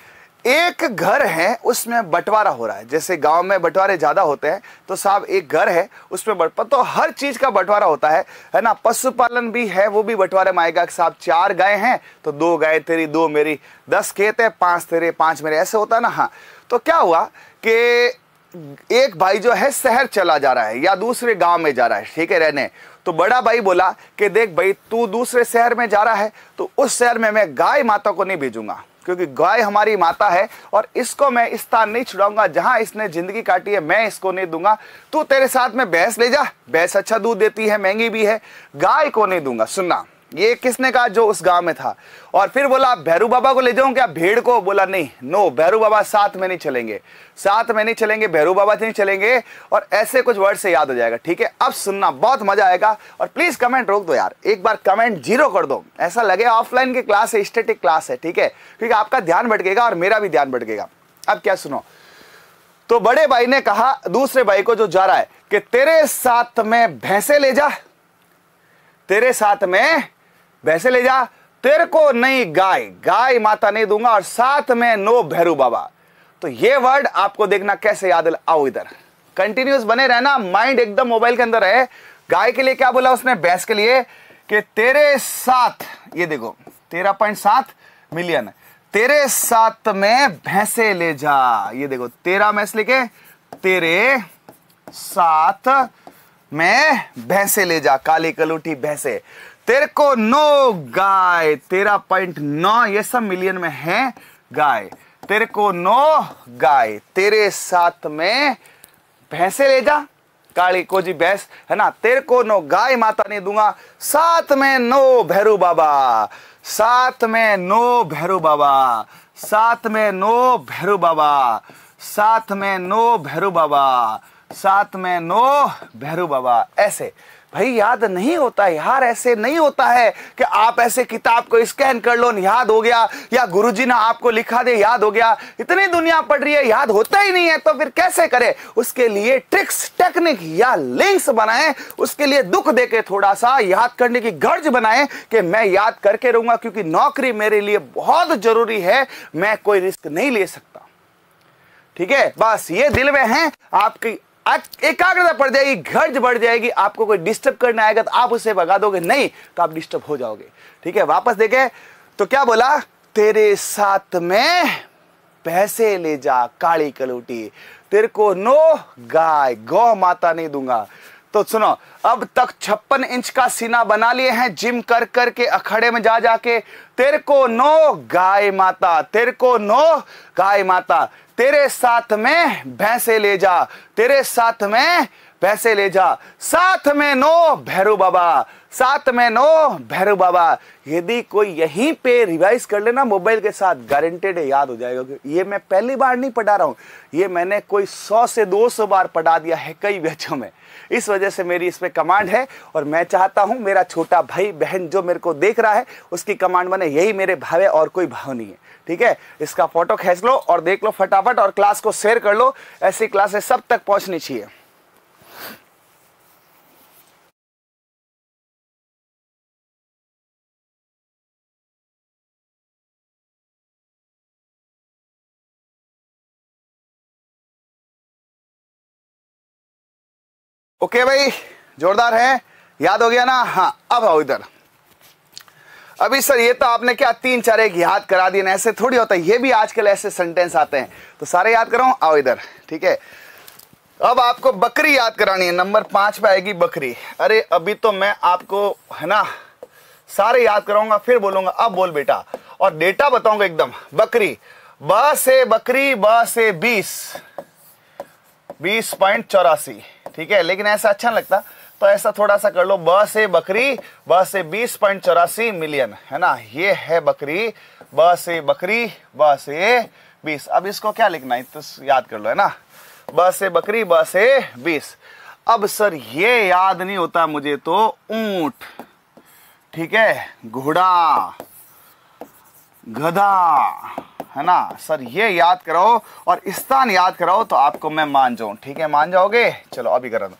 एक घर है उसमें बंटवारा हो रहा है जैसे गांव में बंटवारे ज्यादा होते हैं तो साहब एक घर है उसमें बट तो हर चीज का बंटवारा होता है है ना पशुपालन भी है वो भी बंटवारे में आएगा साहब चार गाय हैं तो दो गाय तेरी दो मेरी दस खेत है पांच तेरे पांच मेरे ऐसे होता है ना हाँ तो क्या हुआ कि एक भाई जो है शहर चला जा रहा है या दूसरे गांव में जा रहा है ठीक है रहने तो बड़ा भाई बोला कि देख भाई तू दूसरे शहर में जा रहा है तो उस शहर में मैं गाय माता को नहीं भेजूंगा क्योंकि गाय हमारी माता है और इसको मैं इस स्थान नहीं छुड़ाऊंगा जहां इसने जिंदगी काटी है मैं इसको नहीं दूंगा तू तेरे साथ में भैंस ले जा भैंस अच्छा दूध देती है महंगी भी है गाय को नहीं दूंगा सुनना ये किसने कहा जो उस गांव में था और फिर बोला आप भैरू बाबा को ले जाऊं क्या भेड़ को बोला नहीं नो भैरू बाबा साथ में नहीं चलेंगे साथ में नहीं चलेंगे भैरू बाबा नहीं चलेंगे और ऐसे कुछ वर्ड से याद हो जाएगा ठीक है अब सुनना बहुत मजा आएगा और प्लीज कमेंट रोक दो यार एक बार कमेंट जीरो कर दो ऐसा लगे ऑफलाइन की क्लास है स्टेटिक क्लास है ठीक है क्योंकि आपका ध्यान भटकेगा और मेरा भी ध्यान भटकेगा अब क्या सुनो तो बड़े भाई ने कहा दूसरे भाई को जो जा रहा है कि तेरे साथ में भैंसे ले जा तेरे साथ में वैसे ले जा तेरे को नहीं गाय गाय माता नहीं दूंगा और साथ में नो भैरू बाबा तो ये वर्ड आपको देखना कैसे याद आओ इधर कंटिन्यूस बने रहना माइंड एकदम मोबाइल के अंदर है गाय के लिए क्या बोला उसने भैंस के लिए कि तेरे साथ ये देखो तेरह पॉइंट सात मिलियन तेरे साथ में भैंसे ले जा ये देखो तेरा में लिखे तेरे साथ में भैंसे ले जा काली कलूठी भैंसे तेरे को नो गाय तेरा पॉइंट नौ ये सब मिलियन में है गाय तेरे को नो गाय तेरे साथ में भैंसे ले जा काली को जी भैंस है ना तेरे को नो गाय माता ने दूंगा साथ में नो भैरू बाबा साथ में नो भैरू बाबा साथ में नो भैरू बाबा साथ में नो भैरू बाबा साथ में नो भैरू बाबा ऐसे भाई याद नहीं होता यार ऐसे नहीं होता है कि आप ऐसे किताब को स्कैन कर लो याद हो गया या गुरुजी ने आपको लिखा दे याद हो गया इतनी दुनिया पढ़ रही है याद होता ही नहीं है तो फिर कैसे करे उसके लिए ट्रिक्स टेक्निक या लिंक्स बनाए उसके लिए दुख देके थोड़ा सा याद करने की गर्ज बनाए कि मैं याद करके रहूंगा क्योंकि नौकरी मेरे लिए बहुत जरूरी है मैं कोई रिस्क नहीं ले सकता ठीक है बस ये दिल में है आपकी एकाग्रता पड़ जाएगी घर्ज बढ़ जाएगी आपको कोई डिस्टर्ब करने आएगा तो आप उसे भगा दोगे नहीं तो आप डिस्टर्ब हो जाओगे ठीक है वापस देखे तो क्या बोला तेरे साथ में पैसे ले जा काली कलूटी तेरे को नो गाय गौ माता नहीं दूंगा तो सुनो अब तक छप्पन इंच का सीना बना लिए हैं जिम कर कर के अखड़े में जा जाके तेरे को नो गाय माता तेरे को नो गाय माता तेरे साथ में भैंसे ले जा तेरे साथ में भैंसे ले जा साथ में नो भैरू बाबा साथ में नो भैरू बाबा यदि कोई यहीं पे रिवाइज कर लेना मोबाइल के साथ गारंटेड है याद हो जाएगा क्योंकि ये मैं पहली बार नहीं पढ़ा रहा हूँ ये मैंने कोई सौ से दो सौ बार पढ़ा दिया है कई बैचों में इस वजह से मेरी इस पर कमांड है और मैं चाहता हूँ मेरा छोटा भाई बहन जो मेरे को देख रहा है उसकी कमांड बने यही मेरे भावे और कोई भाव नहीं है ठीक है इसका फोटो खींच लो और देख लो फटाफट और क्लास को शेयर कर लो ऐसी क्लासेस सब तक पहुंचनी चाहिए ओके okay भाई जोरदार है याद हो गया ना हाँ अब आओ इधर अभी सर ये तो आपने क्या तीन चार एक याद करा दिए ऐसे थोड़ी होता है ये भी आजकल ऐसे सेंटेंस आते हैं तो सारे याद कराओ आओ इधर ठीक है अब आपको बकरी याद करानी है नंबर पांच पे आएगी बकरी अरे अभी तो मैं आपको है ना सारे याद कराऊंगा फिर बोलूंगा अब बोल बेटा और डेटा बताऊंगा एकदम बकरी ब से बकरी ब से बीस बीस पॉइंट चौरासी ठीक है लेकिन ऐसा अच्छा लगता तो ऐसा थोड़ा सा कर लो ब से बकरी ब से बीस पॉइंट चौरासी मिलियन है ना ये है बकरी ब से बकरी ब से बीस अब इसको क्या लिखना है तो याद कर लो है ना ब से बकरी ब से बीस अब सर ये याद नहीं होता मुझे तो ऊंट ठीक है घोड़ा गधा है ना सर ये याद कराओ और स्थान याद कराओ तो आपको मैं मान जाऊं ठीक है मान जाओगे चलो अभी करा दो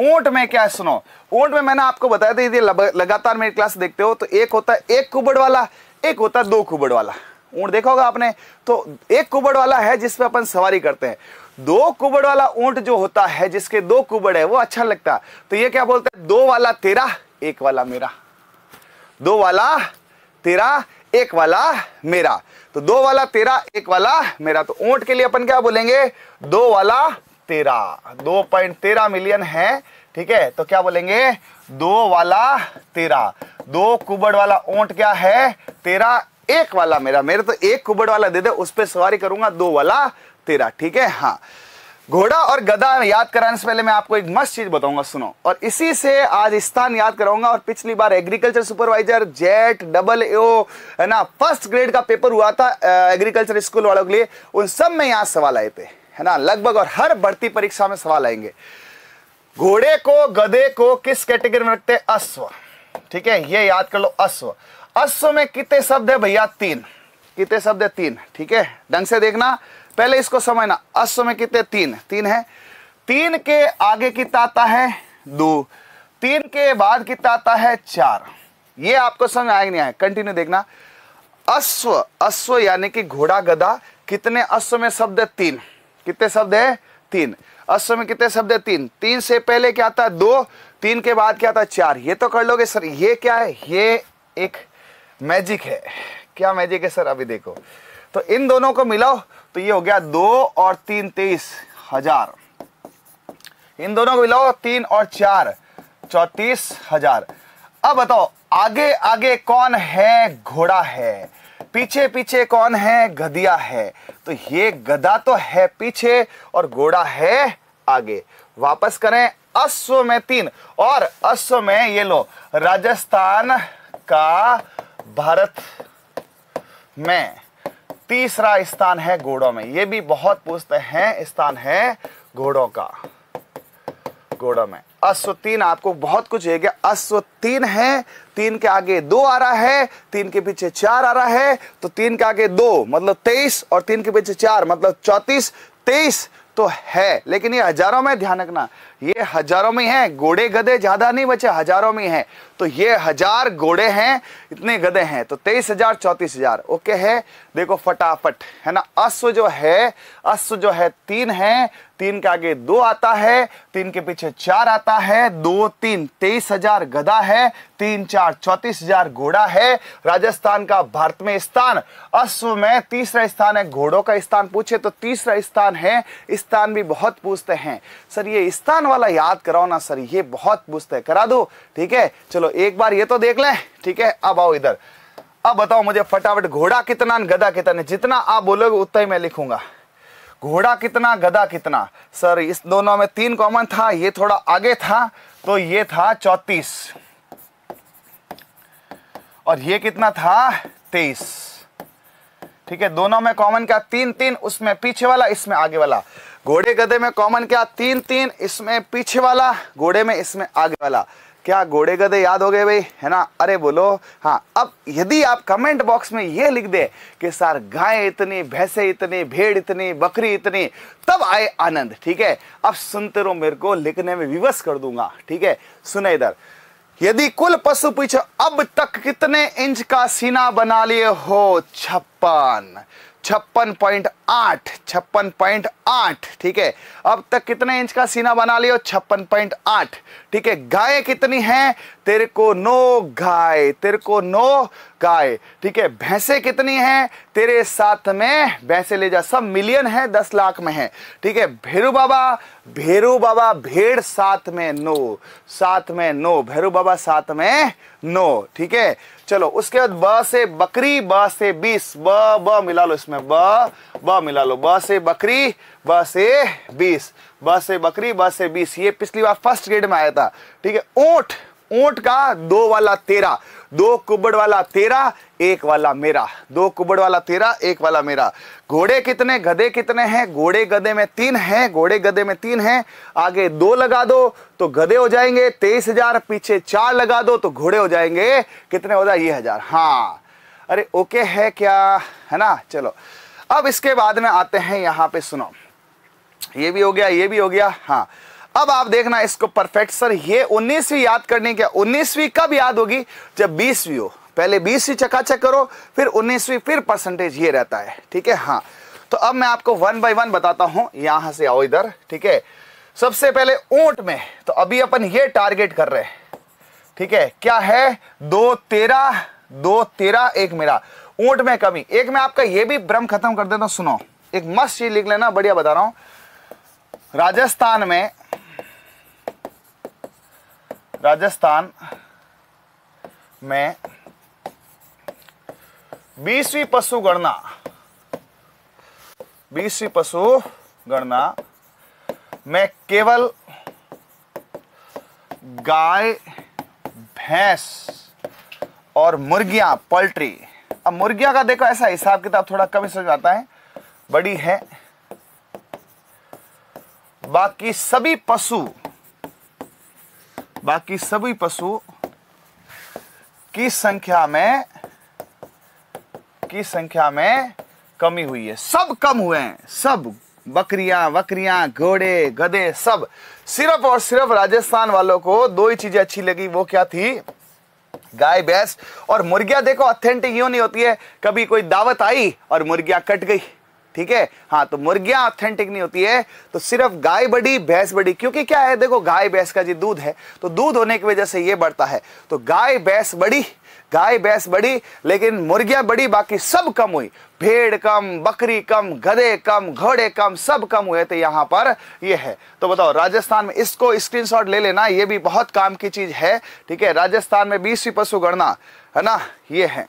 ऊंट में क्या सुनो ऊंट में मैंने आपको बताया था यदि लगातार मेरी क्लास देखते हो तो एक होता है एक कुबड़ वाला एक होता है दो कुबड़ वाला ऊंट देखा होगा आपने तो एक कुबड़ वाला है जिसपे अपन सवारी करते हैं दो कुबड़ वाला ऊँट जो होता है जिसके दो कुबड़ है वो अच्छा लगता है तो ये क्या बोलते हैं दो वाला तेरा एक वाला मेरा दो वाला तेरा एक वाला मेरा तो दो वाला तेरा एक वाला मेरा तो ऊंट के लिए अपन क्या बोलेंगे दो वाला तेरह दो पॉइंट तेरह मिलियन है ठीक है तो क्या बोलेंगे दो वाला तेरह दो कुबड़ वाला ऊंट क्या है तेरह एक वाला मेरा मेरे तो एक कुबड़ वाला दे दे उस पर सवारी करूंगा दो वाला तेरह ठीक है हाँ घोड़ा और गधा याद कराने से पहले मैं आपको एक मस्त चीज बताऊंगा सुनो और इसी से आज स्थान याद कराऊंगा और पिछली बार agriculture supervisor Z double O है ना फर्स्ट ग्रेड का पेपर हुआ था एग्रीकल्चर स्कूल वालों के लिए उन सब में यहाँ सवाल आए थे है ना लगभग और हर बढ़ती परीक्षा में सवाल आएंगे घोड़े को गधे को किस कैटेगरी में रखते हैं अश्व ठीक है ये याद कर लो अश्व अश्व में कितने शब्द है भैया तीन कितने शब्द है तीन ठीक है ढंग से देखना पहले इसको समझना अश्व में कितने तीन तीन है तीन के आगे कितना आता है दो तीन के बाद कितना आता है चार ये आपको समझ आएगा नहीं आया कंटिन्यू देखना अश्व अश्व यानी कि घोड़ा गधा कितने अश्व में शब्द है तीन कितने शब्द है तीन अश्व में कितने शब्द है तीन तीन से पहले क्या आता है दो तीन के बाद क्या आता है चार ये तो कर लोगे सर ये क्या है ये एक मैजिक है क्या मैजिक है सर अभी देखो तो इन दोनों को मिलाओ तो ये हो गया दो और तीन तेईस हजार इन दोनों को मिलाओ तीन और चार चौतीस हजार अब बताओ आगे आगे कौन है घोड़ा है पीछे पीछे कौन है गधिया है तो ये गधा तो है पीछे और घोड़ा है आगे वापस करें अश्व में तीन और अश्व में ये लो राजस्थान का भारत में तीसरा स्थान है घोड़ों में ये भी बहुत पूछते हैं स्थान है घोड़ों का घोड़ों में अश्व तीन आपको बहुत कुछ है क्या अश्व तीन है तीन के आगे दो आ रहा है तीन के पीछे चार आ रहा है तो तीन के आगे दो मतलब तेईस और तीन के पीछे चार मतलब चौतीस तेईस तो है लेकिन ये हजारों में ध्यान रखना ये हजारों में हैं घोड़े गधे ज़्यादा नहीं बचे हजारों में हैं तो ये हजार घोड़े हैं इतने गधे हैं तो तेईस हजार चौतीस हजार ओके है देखो फटाफट है ना अश्व जो है अश्व जो है तीन है तीन के आगे दो आता है तीन के पीछे चार आता है दो तीन तेईस हजार गधा है तीन चार चौतीस हजार घोड़ा है राजस्थान का भारत में स्थान अश्व में तीसरा स्थान है घोड़ों का स्थान पूछे तो तीसरा स्थान है स्थान भी बहुत पूछते हैं सर ये स्थान वाला याद कराओ ना सर ये बहुत पुस्त है करा दो ठीक है चलो एक बार ये तो देख लें ठीक है अब आओ इधर अब बताओ मुझे फटाफट घोड़ा कितना गधा कितना जितना आप बोलोगे उतना ही मैं लिखूंगा घोड़ा कितना गधा कितना सर इस दोनों में तीन कॉमन था ये थोड़ा आगे था तो ये था चौतीस और ये कितना था तेईस ठीक है दोनों में कॉमन क्या तीन तीन उसमें पीछे वाला इसमें आगे वाला घोड़े गधे में कॉमन क्या तीन तीन इसमें पीछे वाला घोड़े में इसमें आगे वाला क्या घोड़े गधे याद हो गए भाई है ना अरे बोलो हाँ अब यदि आप कमेंट बॉक्स में ये लिख दे कि सर गाय इतनी भैंसे इतनी भेड़ इतनी बकरी इतनी तब आए आनंद ठीक है अब सुनते रहो मेरे को लिखने में विवश कर दूंगा ठीक है सुने इधर यदि कुल पशु पूछो अब तक कितने इंच का सीना बना लिए हो छप्पन छप्पन पॉइंट आठ छप्पन पॉइंट आठ ठीक है अब तक कितने इंच का सीना बना लियो छप्पन पॉइंट आठ ठीक है गाय कितनी है तेरे को नो गाय तेरे को नो गाय ठीक है भैंसे कितनी है तेरे साथ में भैंसे ले जा सब मिलियन है दस लाख में है ठीक है भेरू बाबा भेरू बाबा भेड़ साथ में नो साथ में नो भैरू बाबा साथ में नो ठीक है चलो उसके बाद ब से बकरी ब से बीस ब मिला लो इसमें ब का मिला लो ब से बकरी ब से बीस ब से बकरी ब से बीस ये पिछली बार फर्स्ट ग्रेड में आया था ठीक है ऊंट ऊंट का दो वाला तेरा दो कुबड़ वाला तेरा एक वाला मेरा दो कुबड़ वाला तेरा एक वाला मेरा घोड़े कितने गधे कितने हैं घोड़े गधे में तीन हैं घोड़े गधे में तीन हैं आगे दो लगा दो तो गधे हो जाएंगे तेईस हजार पीछे चार लगा दो तो घोड़े हो जाएंगे कितने हो जाए ये हजार हाँ अरे ओके है क्या है ना चलो अब इसके बाद में आते हैं यहां पे सुनो ये भी हो गया ये भी हो गया हाँ अब आप देखना इसको परफेक्ट सर ये उन्नीसवीं याद करने क्या उन्नीसवीं कब याद होगी जब बीसवीं हो पहले बीसवीं चकाचक करो फिर उन्नीसवीं फिर परसेंटेज ये रहता है ठीक है हाँ तो अब मैं आपको वन बाई वन बताता हूं यहां से आओ इधर ठीक है सबसे पहले ऊंट में तो अभी अपन ये टारगेट कर रहे हैं ठीक है क्या है दो तेरा दो तेरा एक मेरा ऊंट में कमी एक मैं आपका यह भी भ्रम खत्म कर देता हूँ सुनो एक मस्त चीज लिख लेना बढ़िया बता रहा हूं राजस्थान में राजस्थान में बीसवीं पशु गणना बीसवीं पशु गणना में केवल गाय भैंस और मुर्गियां पोल्ट्री अब मुर्गिया का देखो ऐसा हिसाब किताब थोड़ा कम समझ आता है बड़ी है बाकी सभी पशु बाकी सभी पशु की संख्या में की संख्या में कमी हुई है सब कम हुए हैं सब बकरियां बकरियां घोड़े गधे सब सिर्फ और सिर्फ राजस्थान वालों को दो ही चीजें अच्छी लगी वो क्या थी गाय भैंस और मुर्गिया देखो ऑथेंटिक यूँ नहीं होती है कभी कोई दावत आई और मुर्गियां कट गई ठीक है हाँ तो मुर्गियां ऑथेंटिक नहीं होती है तो सिर्फ गाय बड़ी भैंस बड़ी क्योंकि क्या है देखो गाय भैंस का जी दूध है तो दूध होने की वजह से ये बढ़ता है तो गाय भैंस बड़ी गाय भैंस बड़ी लेकिन मुर्गियां बड़ी बाकी सब कम हुई भेड़ कम बकरी कम गधे कम घोड़े कम सब कम हुए थे यहाँ पर ये है तो बताओ राजस्थान में इसको स्क्रीनशॉट ले लेना ये भी बहुत काम की चीज है ठीक है राजस्थान में बीसवीं पशु गणना है ना ये है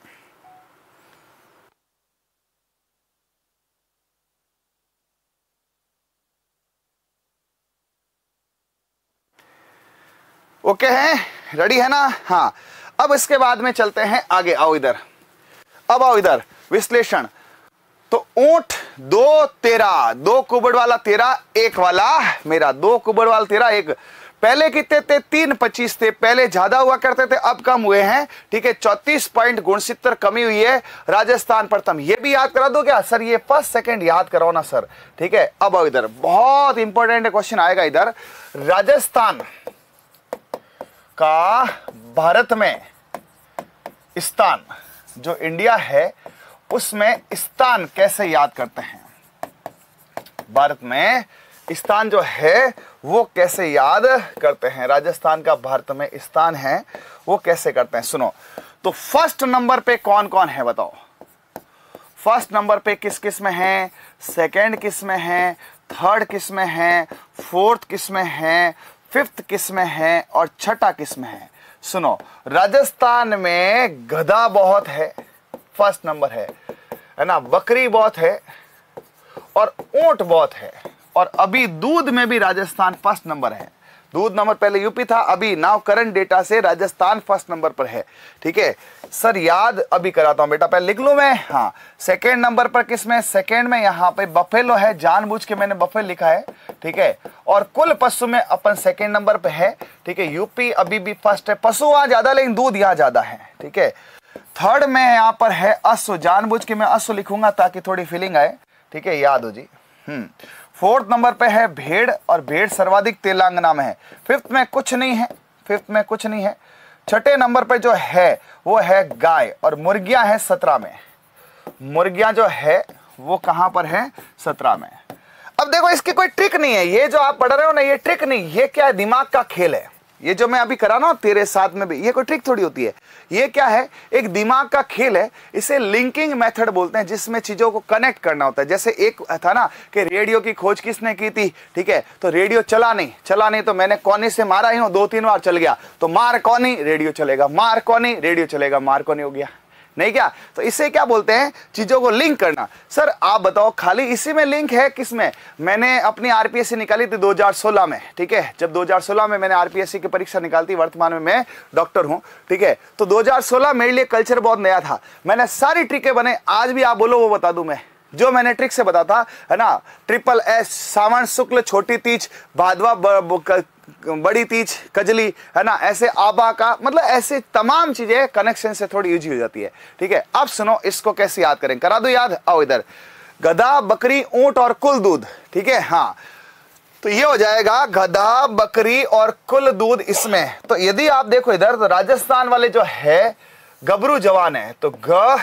ओके okay है रेडी है ना हाँ अब इसके बाद में चलते हैं आगे आओ इधर अब आओ इधर विश्लेषण तो ऊंट दो तेरा दो कुबड़ वाला तेरा एक वाला मेरा दो कुबड़ वाला तेरा एक पहले कितने थे तीन पच्चीस थे पहले ज्यादा हुआ करते थे अब कम हुए हैं ठीक है चौतीस पॉइंट गुणसित्तर कमी हुई है राजस्थान प्रथम ये भी याद करा दो क्या सर ये फर्स्ट सेकंड याद करो ना सर ठीक है अब इधर बहुत इंपॉर्टेंट क्वेश्चन आएगा इधर राजस्थान का भारत में स्थान जो इंडिया है उसमें स्थान कैसे याद करते हैं भारत में स्थान जो है वो कैसे याद करते हैं राजस्थान का भारत में स्थान है वो कैसे करते हैं सुनो तो फर्स्ट नंबर पे कौन कौन है बताओ फर्स्ट नंबर पे किस किस में है सेकेंड किस में है थर्ड किस में है फोर्थ किस में है फिफ्थ किस्म है और छठा किस्म है सुनो राजस्थान में गधा बहुत है फर्स्ट नंबर है है ना बकरी बहुत है और ऊंट बहुत है और अभी दूध में भी राजस्थान फर्स्ट नंबर है दूध नंबर पहले यूपी था अभी नाव करंट डेटा से राजस्थान फर्स्ट नंबर पर है ठीक है सर याद अभी कराता हूं बेटा पहले लिख लू मैं हाँ सेकेंड नंबर पर किस में सेकेंड में यहां पे बफेलो है जानबूझ के मैंने बफे लिखा है ठीक है और कुल पशु में अपन सेकेंड नंबर पे है ठीक है यूपी अभी भी फर्स्ट है पशु वहां ज़्यादा लेकिन दूध यहां ज़्यादा है ठीक है थर्ड में यहां पर है अश्व जानबूझ के मैं अश्व लिखूंगा ताकि थोड़ी फीलिंग आए ठीक है याद हो जी हम्म फोर्थ नंबर पे है भेड़ और भेड़ सर्वाधिक तेलंगना में है फिफ्थ में कुछ नहीं है फिफ्थ में कुछ नहीं है छठे नंबर पर जो है वो है गाय और मुर्गियां हैं सत्रह में मुर्गियां जो है वो कहां पर है सत्रह में अब देखो इसकी कोई ट्रिक नहीं है ये जो आप पढ़ रहे हो ना ये ट्रिक नहीं ये क्या है दिमाग का खेल है ये जो मैं अभी करा ना तेरे साथ में भी ये कोई ट्रिक थोड़ी होती है ये क्या है एक दिमाग का खेल है इसे लिंकिंग मेथड बोलते हैं जिसमें चीजों को कनेक्ट करना होता है जैसे एक था ना कि रेडियो की खोज किसने की थी ठीक है तो रेडियो चला नहीं चला नहीं तो मैंने कौनी से मारा ही हूं दो तीन बार चल गया तो मार कौनी रेडियो चलेगा मार कौनी रेडियो चलेगा मार कौनी हो गया नहीं क्या तो इसे क्या बोलते हैं चीज़ों को लिंक करना सर आप बताओ खाली इसी में लिंक है किस में मैंने अपनी आरपीएससी निकाली थी 2016 में ठीक है जब 2016 में मैंने आरपीएससी की परीक्षा निकाली थी वर्तमान में मैं डॉक्टर हूं ठीक है तो 2016 मेरे लिए कल्चर बहुत नया था मैंने सारी ट्रिकें बने आज भी आप बोलो वो बता दू मैं जो मैंने ट्रिक से बता था है ना ट्रिपल एस सावन शुक्ल छोटी तीज भादवा बड़ी तीज कजली है ना ऐसे आबा का मतलब ऐसे तमाम चीजें कनेक्शन से थोड़ी यूज हो जाती है ठीक है अब सुनो इसको कैसे याद करें करा दो याद आओ इधर गधा बकरी ऊंट और कुल दूध ठीक है हाँ तो ये हो जाएगा गधा बकरी और कुल दूध इसमें तो यदि आप देखो इधर तो राजस्थान वाले जो है गबरू जवान है तो ग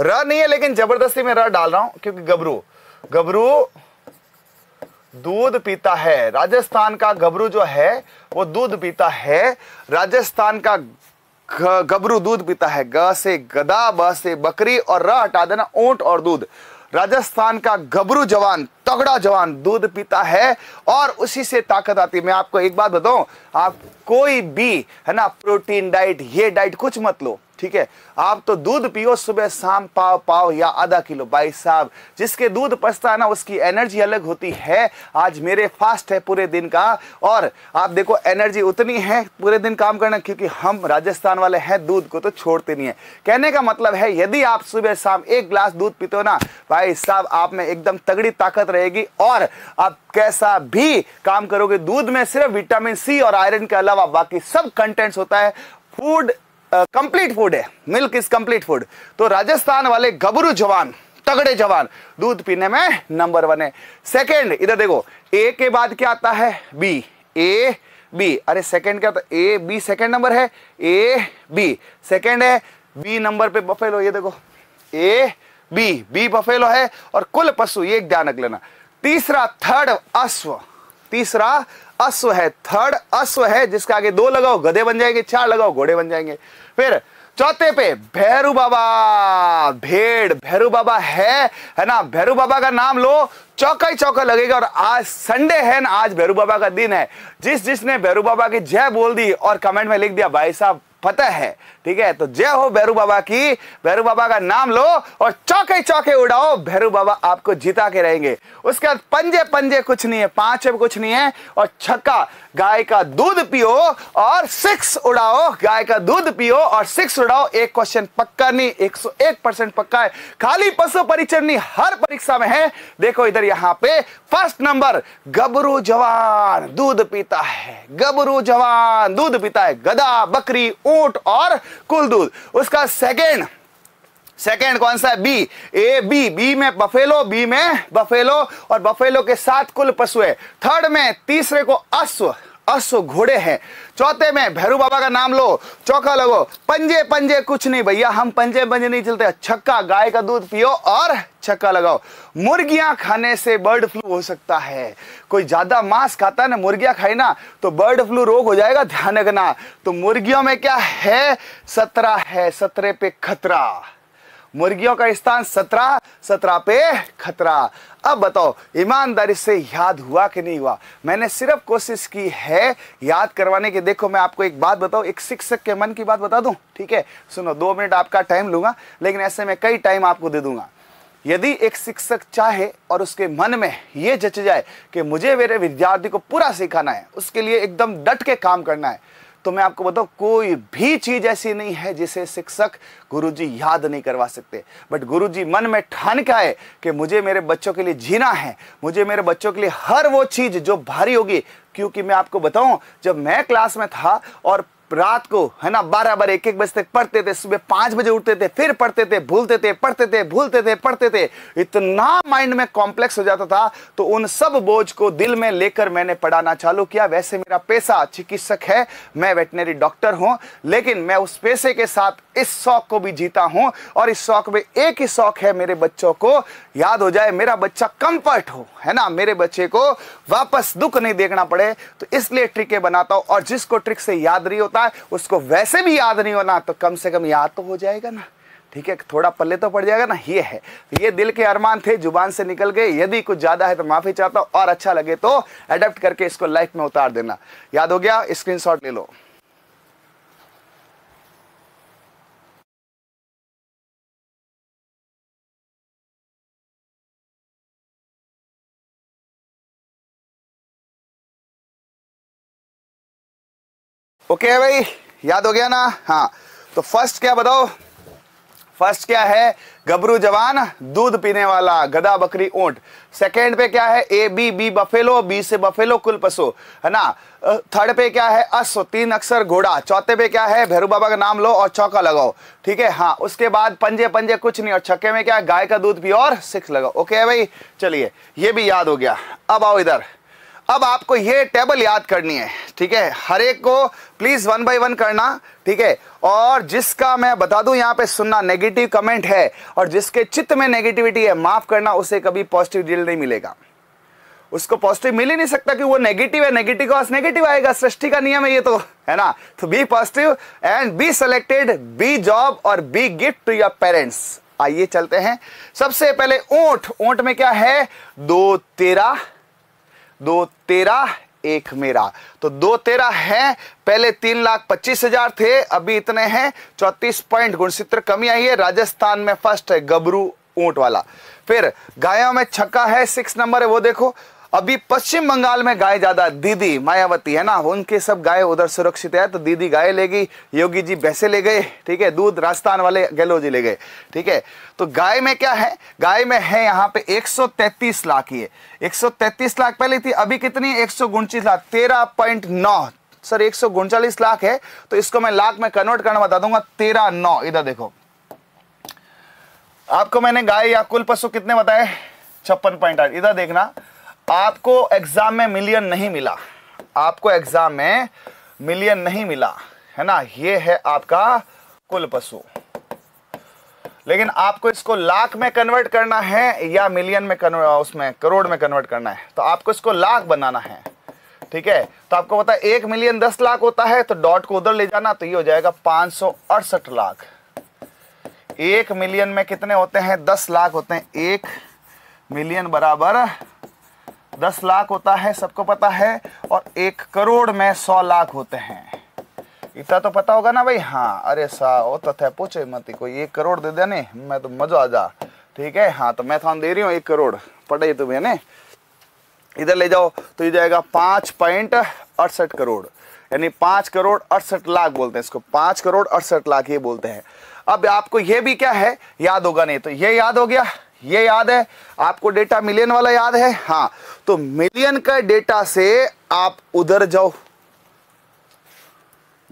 र नहीं है लेकिन जबरदस्ती में र डाल रहा हूं क्योंकि गबरू गबरू दूध पीता है राजस्थान का गबरू जो है वो दूध पीता है राजस्थान का गबरू दूध पीता है ग से गदा ब से बकरी और र हटा देना ऊंट और दूध राजस्थान का गबरू जवान तगड़ा जवान दूध पीता है और उसी से ताकत आती है मैं आपको एक बात बताऊं आप कोई भी है ना प्रोटीन डाइट ये डाइट कुछ मत लो ठीक है आप तो दूध पियो सुबह शाम पाव पाव या आधा किलो भाई साहब जिसके दूध पसता ना उसकी एनर्जी अलग होती है आज मेरे फास्ट है पूरे दिन का और आप देखो एनर्जी उतनी है पूरे दिन काम करना क्योंकि हम राजस्थान वाले हैं दूध को तो छोड़ते नहीं है कहने का मतलब है यदि आप सुबह शाम एक ग्लास दूध पीते हो ना भाई साहब आप में एकदम तगड़ी ताकत रहेगी और आप कैसा भी काम करोगे दूध में सिर्फ विटामिन सी और आयरन के अलावा बाकी सब कंटेंट्स होता है फूड कंप्लीट फूड है मिल्क इज कंप्लीट फूड तो राजस्थान वाले गबरू जवान तगड़े जवान दूध पीने में नंबर वन है सेकेंड इधर देखो ए के बाद क्या आता है बी ए बी अरे सेकंड क्या था ए बी सेकंड नंबर है ए बी सेकंड है बी नंबर पे बफेलो ये देखो ए बी बी बफेलो है और कुल पशु ये ध्यान रख लेना तीसरा थर्ड अश्व तीसरा अश्व है थर्ड अश्व है जिसके आगे दो लगाओ गधे बन जाएंगे चार लगाओ घोड़े बन जाएंगे फिर चौथे पे भैरू बाबा भेड़ भैरू बाबा है है ना भैरू बाबा का नाम लो चौका ही चौका लगेगा और आज संडे है ना आज भैरू बाबा का दिन है जिस जिसने भैरू बाबा की जय बोल दी और कमेंट में लिख दिया भाई साहब पता है ठीक है तो जय हो भैरू बाबा की भैरू बाबा का नाम लो और चौके चौके उड़ाओ भैरू बाबा आपको जिता के रहेंगे उसके बाद पंजे पंजे कुछ नहीं है पांच कुछ नहीं है और छक्का गाय का दूध पियो और सिक्स उड़ाओ गाय का दूध पियो और सिक्स उड़ाओ एक क्वेश्चन पक्का नहीं एक सौ एक परसेंट पक्का है खाली पशु परिचर नहीं हर परीक्षा में है देखो इधर यहां पे फर्स्ट नंबर गबरू जवान दूध पीता है गबरू जवान दूध पीता है गदा बकरी ऊंट और कुल दूध उसका सेकेंड सेकेंड कौन सा बी ए बी बी में बफेलो बी में बफेलो और बफेलो के साथ कुल पशु है थर्ड में तीसरे को अश्व असो घोड़े हैं चौथे में भैरू बाबा का नाम लो चौका लगो पंजे पंजे कुछ नहीं भैया हम पंजे पंजे नहीं चलते छक्का गाय का दूध पियो और छक्का लगाओ मुर्गियां खाने से बर्ड फ्लू हो सकता है कोई ज्यादा मांस खाता है ना मुर्गियां खाई ना तो बर्ड फ्लू रोग हो जाएगा ध्यान रखना तो मुर्गियों में क्या है सत्रह है सत्रह पे खतरा मुर्गियों का स्थान सत्रह सत्रह पे खतरा अब बताओ ईमानदारी से याद हुआ कि नहीं हुआ मैंने सिर्फ कोशिश की है याद करवाने की देखो मैं आपको एक बात बताऊं एक शिक्षक के मन की बात बता दूं ठीक है सुनो दो मिनट आपका टाइम लूंगा लेकिन ऐसे में कई टाइम आपको दे दूंगा यदि एक शिक्षक चाहे और उसके मन में ये जच जाए कि मुझे मेरे विद्यार्थी को पूरा सिखाना है उसके लिए एकदम डट के काम करना है तो मैं आपको बताऊं कोई भी चीज ऐसी नहीं है जिसे शिक्षक गुरुजी याद नहीं करवा सकते बट गुरुजी मन में ठान के आए कि मुझे मेरे बच्चों के लिए जीना है मुझे मेरे बच्चों के लिए हर वो चीज जो भारी होगी क्योंकि मैं आपको बताऊं जब मैं क्लास में था और रात को है ना बारह बारह एक एक बजे तक पढ़ते थे सुबह पांच बजे उठते थे फिर पढ़ते थे भूलते थे पढ़ते थे भूलते थे पढ़ते थे इतना माइंड में कॉम्प्लेक्स हो जाता था तो उन सब बोझ को दिल में लेकर मैंने पढ़ाना चालू किया वैसे मेरा पैसा चिकित्सक है मैं वेटनरी डॉक्टर हूं लेकिन मैं उस पैसे के साथ इस शौक को भी जीता हूं और इस शौक में एक ही शौक है मेरे बच्चों को याद हो जाए मेरा बच्चा कंफर्ट हो है ना मेरे बच्चे को वापस दुख नहीं देखना पड़े तो इसलिए ट्रिके बनाता हूं और जिसको ट्रिक से याद नहीं होता है उसको वैसे भी याद नहीं होना तो कम से कम याद तो हो जाएगा ना ठीक है थोड़ा पल्ले तो पड़ जाएगा ना ये है तो ये दिल के अरमान थे जुबान से निकल गए यदि कुछ ज़्यादा है तो माफ़ी चाहता हूं और अच्छा लगे तो अडेप्ट करके इसको लाइफ में उतार देना याद हो गया स्क्रीन ले लो ओके okay भाई याद हो गया ना हाँ तो फर्स्ट क्या बताओ फर्स्ट क्या है गबरू जवान दूध पीने वाला गधा बकरी ऊंट सेकंड पे क्या है A B B buffalo B से बफेलो कुल पशु है ना थर्ड पे क्या है अस तीन अक्षर घोड़ा चौथे पे क्या है भैरू बाबा का नाम लो और चौका लगाओ ठीक है हाँ उसके बाद पंजे पंजे कुछ नहीं और छक्के में क्या है गाय का दूध पियो और सिक्स लगाओ ओके भाई चलिए ये भी याद हो गया अब आओ इधर अब आपको ये टेबल याद करनी है ठीक है हर एक को प्लीज वन बाय वन करना ठीक है और जिसका मैं बता दूं यहाँ पे सुनना नेगेटिव कमेंट है और जिसके चित्त में नेगेटिविटी है माफ करना उसे कभी पॉजिटिव डील नहीं मिलेगा उसको पॉजिटिव मिल ही नहीं सकता कि वो नेगेटिव है नेगेटिव का नेगेटिव आएगा सृष्टि का नियम है ये तो है ना तो be positive and be selected be job और be gift to your parents आइए चलते हैं सबसे पहले ऊंट ऊंट में क्या है दो तेरह दो तेरा एक मेरा तो दो तेरा है पहले तीन लाख पच्चीस हजार थे अभी इतने हैं चौतीस पॉइंट गुणसित्र कमी आई है राजस्थान में फर्स्ट है गबरू ऊंट वाला फिर गायों में छक्का है सिक्स नंबर है वो देखो अभी पश्चिम बंगाल में गाय ज्यादा दीदी मायावती है ना उनके सब गाय उधर सुरक्षित है तो दीदी गाय ले गई योगी जी वैसे ले गए ठीक है दूध राजस्थान वाले गहलोत जी ले गए ठीक है तो गाय में क्या है गाय में है यहाँ पे 133 लाख ये 133 लाख पहले थी अभी कितनी एक सौ लाख तेरह पॉइंट नौ सर एक लाख है तो इसको मैं लाख में कन्वर्ट करना बता दूंगा तेरह नौ इधर देखो आपको मैंने गाय या कुल पशु कितने बताए छप्पन पॉइंट आठ इधर देखना आपको एग्ज़ाम में मिलियन नहीं मिला आपको एग्ज़ाम में मिलियन नहीं मिला है ना ये है आपका कुल पशु लेकिन आपको इसको लाख में कन्वर्ट करना है या मिलियन में कन्वर्ट उसमें करोड़ में कन्वर्ट करना है तो आपको इसको लाख बनाना है ठीक है तो आपको पता है एक मिलियन दस लाख होता है तो डॉट को उधर ले जाना तो ये हो जाएगा पांच सौ अड़सठ लाख एक मिलियन में कितने होते हैं दस लाख होते हैं एक मिलियन बराबर दस लाख होता है सबको पता है और एक करोड़ में सौ लाख होते हैं इतना तो पता होगा ना भाई हाँ अरे सा वो तो थे पूछे मत कोई एक करोड़ दे दे मैं तो मजा आ जा ठीक है हाँ तो मैं थान दे रही हूँ एक करोड़ पढ़े तुम्हें ने इधर ले जाओ तो ये जाएगा पाँच पॉइंट अड़सठ करोड़ यानी पाँच करोड़ अड़सठ लाख बोलते हैं इसको पाँच करोड़ अड़सठ लाख ये बोलते हैं अब आपको ये भी क्या है याद होगा नहीं तो ये याद हो गया ये याद है आपको डेटा मिलियन वाला याद है हाँ तो मिलियन का डेटा से आप उधर जाओ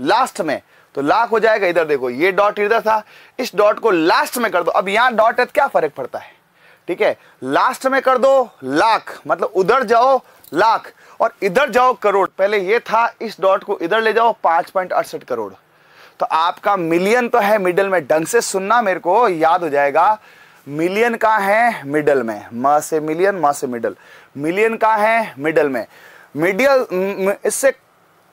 लास्ट में तो लाख हो जाएगा इधर देखो ये डॉट इधर था इस डॉट को लास्ट में कर दो अब यहां डॉट है तो क्या फर्क पड़ता है ठीक है लास्ट में कर दो लाख मतलब उधर जाओ लाख और इधर जाओ करोड़ पहले ये था इस डॉट को इधर ले जाओ पांच पॉइंट अड़सठ करोड़ तो आपका मिलियन तो है मिडिल में ढंग से सुनना मेरे को याद हो जाएगा मिलियन का है मिडल में म से मिलियन म से मिडल मिलियन का है मिडल में मिडियल इससे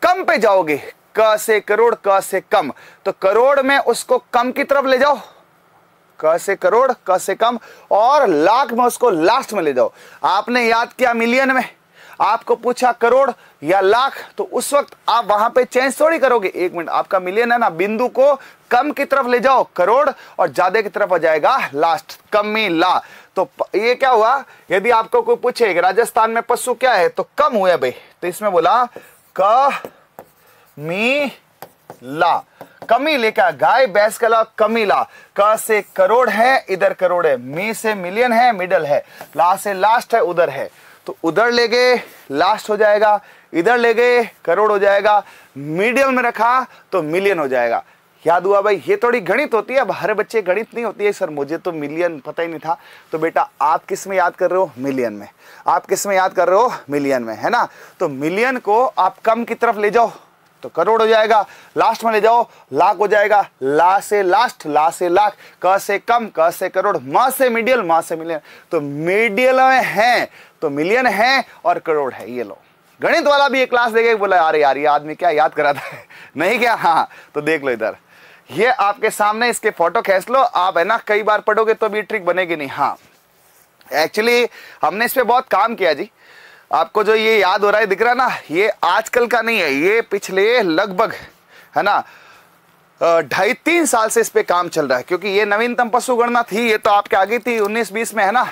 कम पे जाओगे क से करोड़ क से कम तो करोड़ में उसको कम की तरफ ले जाओ क से करोड़ क से कम और लाख में उसको लास्ट में ले जाओ आपने याद किया मिलियन में आपको पूछा करोड़ या लाख तो उस वक्त आप वहां पे चेंज थोड़ी करोगे एक मिनट आपका मिलियन है ना बिंदु को कम की तरफ ले जाओ करोड़ और ज्यादा की तरफ आ जाएगा लास्ट कमी ला तो ये क्या हुआ यदि आपको कोई पूछे राजस्थान में पशु क्या है तो कम हुए भाई तो इसमें बोला क मी ला कमी लेकर गाय बैस कला ला कमी ला क से करोड़ है इधर करोड़ है मी से मिलियन है मिडल है ला से लास्ट है उधर है तो उधर ले गए लास्ट हो जाएगा इधर ले गए करोड़ हो जाएगा मीडियम में रखा तो मिलियन हो जाएगा याद हुआ भाई ये थोड़ी गणित होती है अब हर बच्चे गणित नहीं होती है सर मुझे तो मिलियन पता ही नहीं था तो बेटा आप किस में याद कर रहे हो मिलियन में आप किस में याद कर रहे हो मिलियन में है ना तो मिलियन को आप कम की तरफ ले जाओ तो करोड़ हो जाएगा लास्ट में ले जाओ लाख हो जाएगा ला से लास्ट ला से लाख क से कम क से करोड़ म से मीडियल म से मिलियन तो मीडियल में है तो मिलियन है और करोड़ है ये लो गणित वाला भी एक क्लास देखे बोला अरे यार ये आदमी क्या याद करा था नहीं क्या हाँ तो देख लो इधर ये आपके सामने इसके फोटो खींच लो आप है ना कई बार पढ़ोगे तो भी ट्रिक बनेगी नहीं हाँ एक्चुअली हमने इस पर बहुत काम किया जी आपको जो ये याद हो रहा है दिख रहा ना ये आजकल का नहीं है ये पिछले लगभग है ना ढाई तीन साल से इस पर काम चल रहा है क्योंकि ये नवीनतम पशु गणना थी ये तो आपके आगे थी 19-20 में है ना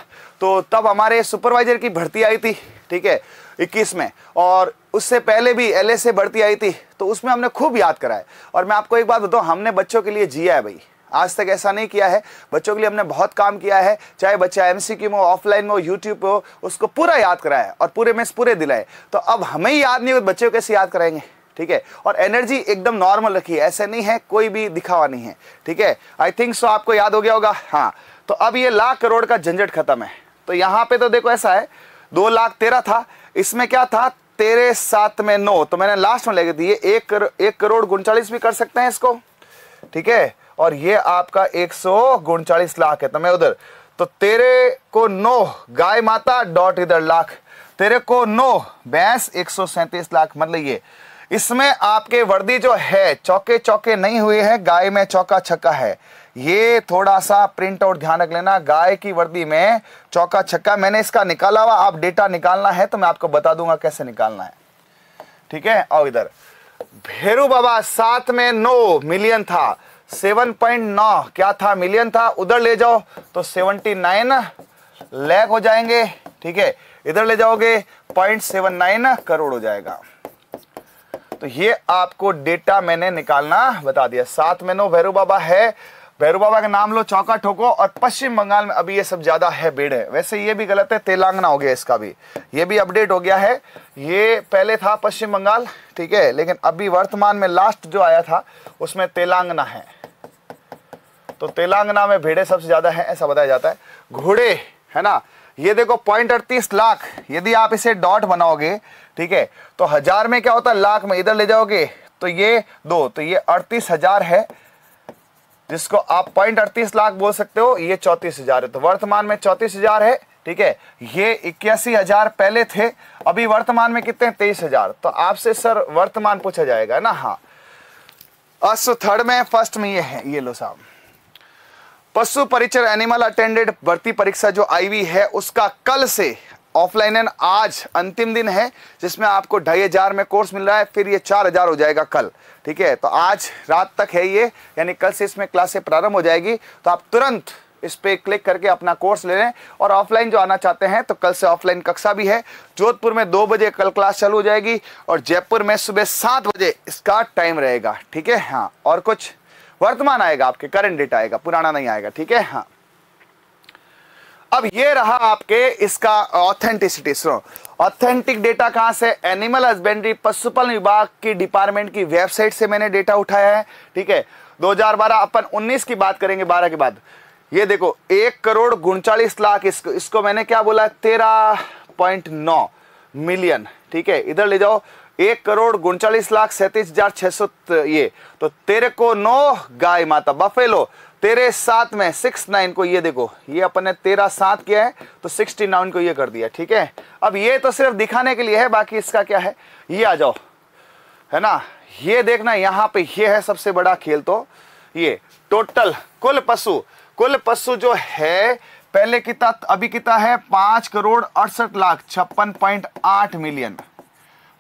तो तब हमारे सुपरवाइजर की भर्ती आई थी ठीक है 21 में और उससे पहले भी एल से भर्ती आई थी तो उसमें हमने खूब याद कराया और मैं आपको एक बात बताऊँ हमने बच्चों के लिए जिया है भाई आज तक ऐसा नहीं किया है बच्चों के लिए हमने बहुत काम किया है चाहे बच्चा एम सी में हो ऑफलाइन में हो यूट्यूब पे हो उसको पूरा याद कराया और पूरे में पूरे दिलाए तो अब हमें याद नहीं हो बच्चों कैसे याद कराएंगे ठीक है और एनर्जी एकदम नॉर्मल रखी है ऐसे नहीं है कोई भी दिखावा नहीं है ठीक है आई थिंक सो आपको याद हो गया होगा हाँ तो अब ये लाख करोड़ का झंझट खत्म है तो यहाँ पे तो देखो ऐसा है दो लाख तेरह था इसमें क्या था तेरे सात में नो तो मैंने लास्ट में लेके दिए एक कर, एक करोड़ उनचालीस भी कर सकते हैं इसको ठीक है और ये आपका एक सौ उनचालीस लाख है तो मैं उधर तो तेरे को नो गाय माता डॉट इधर लाख तेरे को नो भैंस एक सौ सैंतीस लाख मतलब ये इसमें आपके वर्दी जो है चौके चौके नहीं हुए हैं गाय में चौका छक्का है ये थोड़ा सा प्रिंट आउट ध्यान रख लेना गाय की वर्दी में चौका छक्का मैंने इसका निकाला हुआ आप डेटा निकालना है तो मैं आपको बता दूंगा कैसे निकालना है ठीक है और इधर भेरू बाबा सात में नौ मिलियन था सेवन पॉइंट नौ क्या था मिलियन था उधर ले जाओ तो सेवनटी नाइन लैक हो जाएंगे ठीक है इधर ले जाओगे पॉइंट सेवन नाइन करोड़ हो जाएगा तो ये आपको डेटा मैंने निकालना बता दिया साथ में नो भैरू बाबा है भैरू बाबा का नाम लो चौका ठोको और पश्चिम बंगाल में अभी ये सब ज़्यादा है भीड़ है वैसे ये भी गलत है तेलंगाना हो गया इसका भी ये भी अपडेट हो गया है ये पहले था पश्चिम बंगाल ठीक है लेकिन अभी वर्तमान में लास्ट जो आया था उसमें तेलंगाना है तो तेलंगाना में भीड़े सबसे ज़्यादा है ऐसा बताया जाता है घोड़े है ना ये देखो पॉइंट अड़तीस लाख यदि आप इसे डॉट बनाओगे ठीक है तो हजार में क्या होता है लाख में इधर ले जाओगे तो ये दो तो ये अड़तीस हजार है जिसको आप पॉइंट अड़तीस लाख बोल सकते हो ये चौतीस हजार है तो वर्तमान में चौतीस हजार है ठीक है ये इक्यासी हजार पहले थे अभी वर्तमान में कितने तेईस हजार तो आपसे सर वर्तमान पूछा जाएगा ना हाँ अस थर्ड में फर्स्ट में ये है ये लो साहब पशु परिचर एनिमल अटेंडेड भर्ती परीक्षा जो आईवी है उसका कल से ऑफलाइन एंड आज अंतिम दिन है जिसमें आपको ढाई हज़ार में कोर्स मिल रहा है फिर ये चार हज़ार हो जाएगा कल ठीक है तो आज रात तक है ये यानी कल से इसमें क्लासे प्रारंभ हो जाएगी तो आप तुरंत इस पे क्लिक करके अपना कोर्स ले लें और ऑफलाइन जो आना चाहते हैं तो कल से ऑफलाइन कक्षा भी है जोधपुर में दो बजे कल क्लास चालू हो जाएगी और जयपुर में सुबह सात बजे इसका टाइम रहेगा ठीक है हाँ और कुछ वर्तमान आएगा आपके करंट डेट आएगा पुराना नहीं आएगा ठीक है हाँ अब ये रहा आपके इसका ऑथेंटिसिटी सुनो ऑथेंटिक डेटा कहां से एनिमल हस्बेंड्री पशुपालन विभाग की डिपार्टमेंट की वेबसाइट से मैंने डेटा उठाया है ठीक है 2012 अपन 19 की बात करेंगे 12 के बाद ये देखो एक करोड़ उनचालीस लाख इसको इसको मैंने क्या बोला तेरह पॉइंट नौ मिलियन ठीक है इधर ले जाओ एक करोड़ उनचालीस लाख सैंतीस हजार छह सौ ये तो तेरे को नौ गाय माता बफेलो तेरह सात में सिक्स नाइन को ये देखो ये अपन ने तेरह सात किया है तो सिक्सटी नाइन को ये कर दिया ठीक है अब ये तो सिर्फ दिखाने के लिए है बाकी इसका क्या है ये आ जाओ है ना ये देखना यहां पे ये है सबसे बड़ा खेल तो ये टोटल कुल पशु कुल पशु जो है पहले कितना अभी कितना है पांच करोड़ अड़सठ लाख छप्पन पॉइंट आठ मिलियन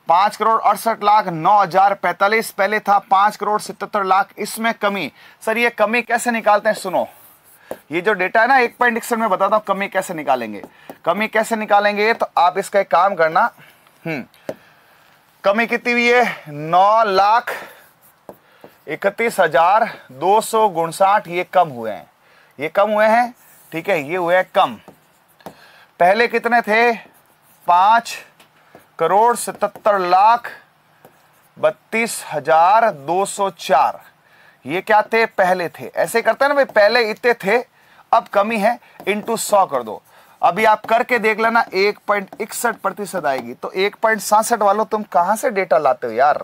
पांच करोड़ अड़सठ लाख नौ हजार पैंतालीस पहले था पांच करोड़ सितहत्तर लाख इसमें कमी सर ये कमी कैसे निकालते हैं सुनो ये जो डेटा है ना एक पॉइंट डिक्सन में बताता हूं कमी कैसे निकालेंगे कमी कैसे निकालेंगे तो आप इसका एक काम करना हम्म कमी कितनी हुई है नौ लाख इकतीस हजार दो सौ गुणसाठ ये कम हुए हैं ये कम हुए हैं ठीक है ये हुए हैं कम पहले कितने थे पांच करोड़ सतहत्तर लाख बत्तीस हजार दो सौ चार ये क्या थे पहले थे ऐसे करते हैं ना भाई पहले इतने थे अब कमी है इंटू सौ कर दो अभी आप करके देख लेना एक पॉइंट इकसठ प्रतिशत आएगी तो एक पॉइंट सासठ वालों तुम कहां से डेटा लाते हो यार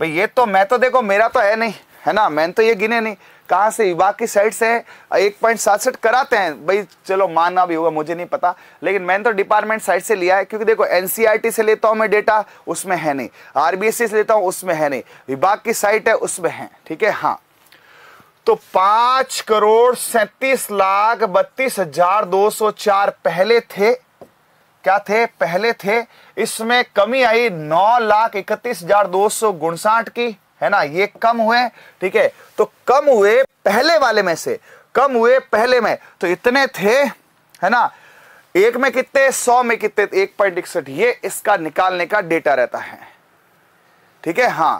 भाई ये तो मैं तो देखो मेरा तो है नहीं है ना मैंने तो ये गिने नहीं कहां से विभाग की साइड से एक पॉइंट सासठ कराते हैं भाई चलो मानना भी होगा मुझे नहीं पता लेकिन मैंने तो डिपार्टमेंट साइड से लिया है क्योंकि देखो एनसीईआरटी e से लेता हूं मैं डेटा उसमें है नहीं आरबीएससी से लेता हूं उसमें है नहीं विभाग की साइट है उसमें है ठीक है हाँ तो पांच करोड़ सैतीस लाख बत्तीस हजार दो सौ चार पहले थे क्या थे पहले थे इसमें कमी आई नौ लाख इकतीस हजार दो सौ उनसाठ की है ना ये कम हुए ठीक है तो कम हुए पहले वाले में से कम हुए पहले में तो इतने थे है ना एक में कितने सौ में कितने एक पॉइंट इकसठ ये इसका निकालने का डेटा रहता है ठीक है हाँ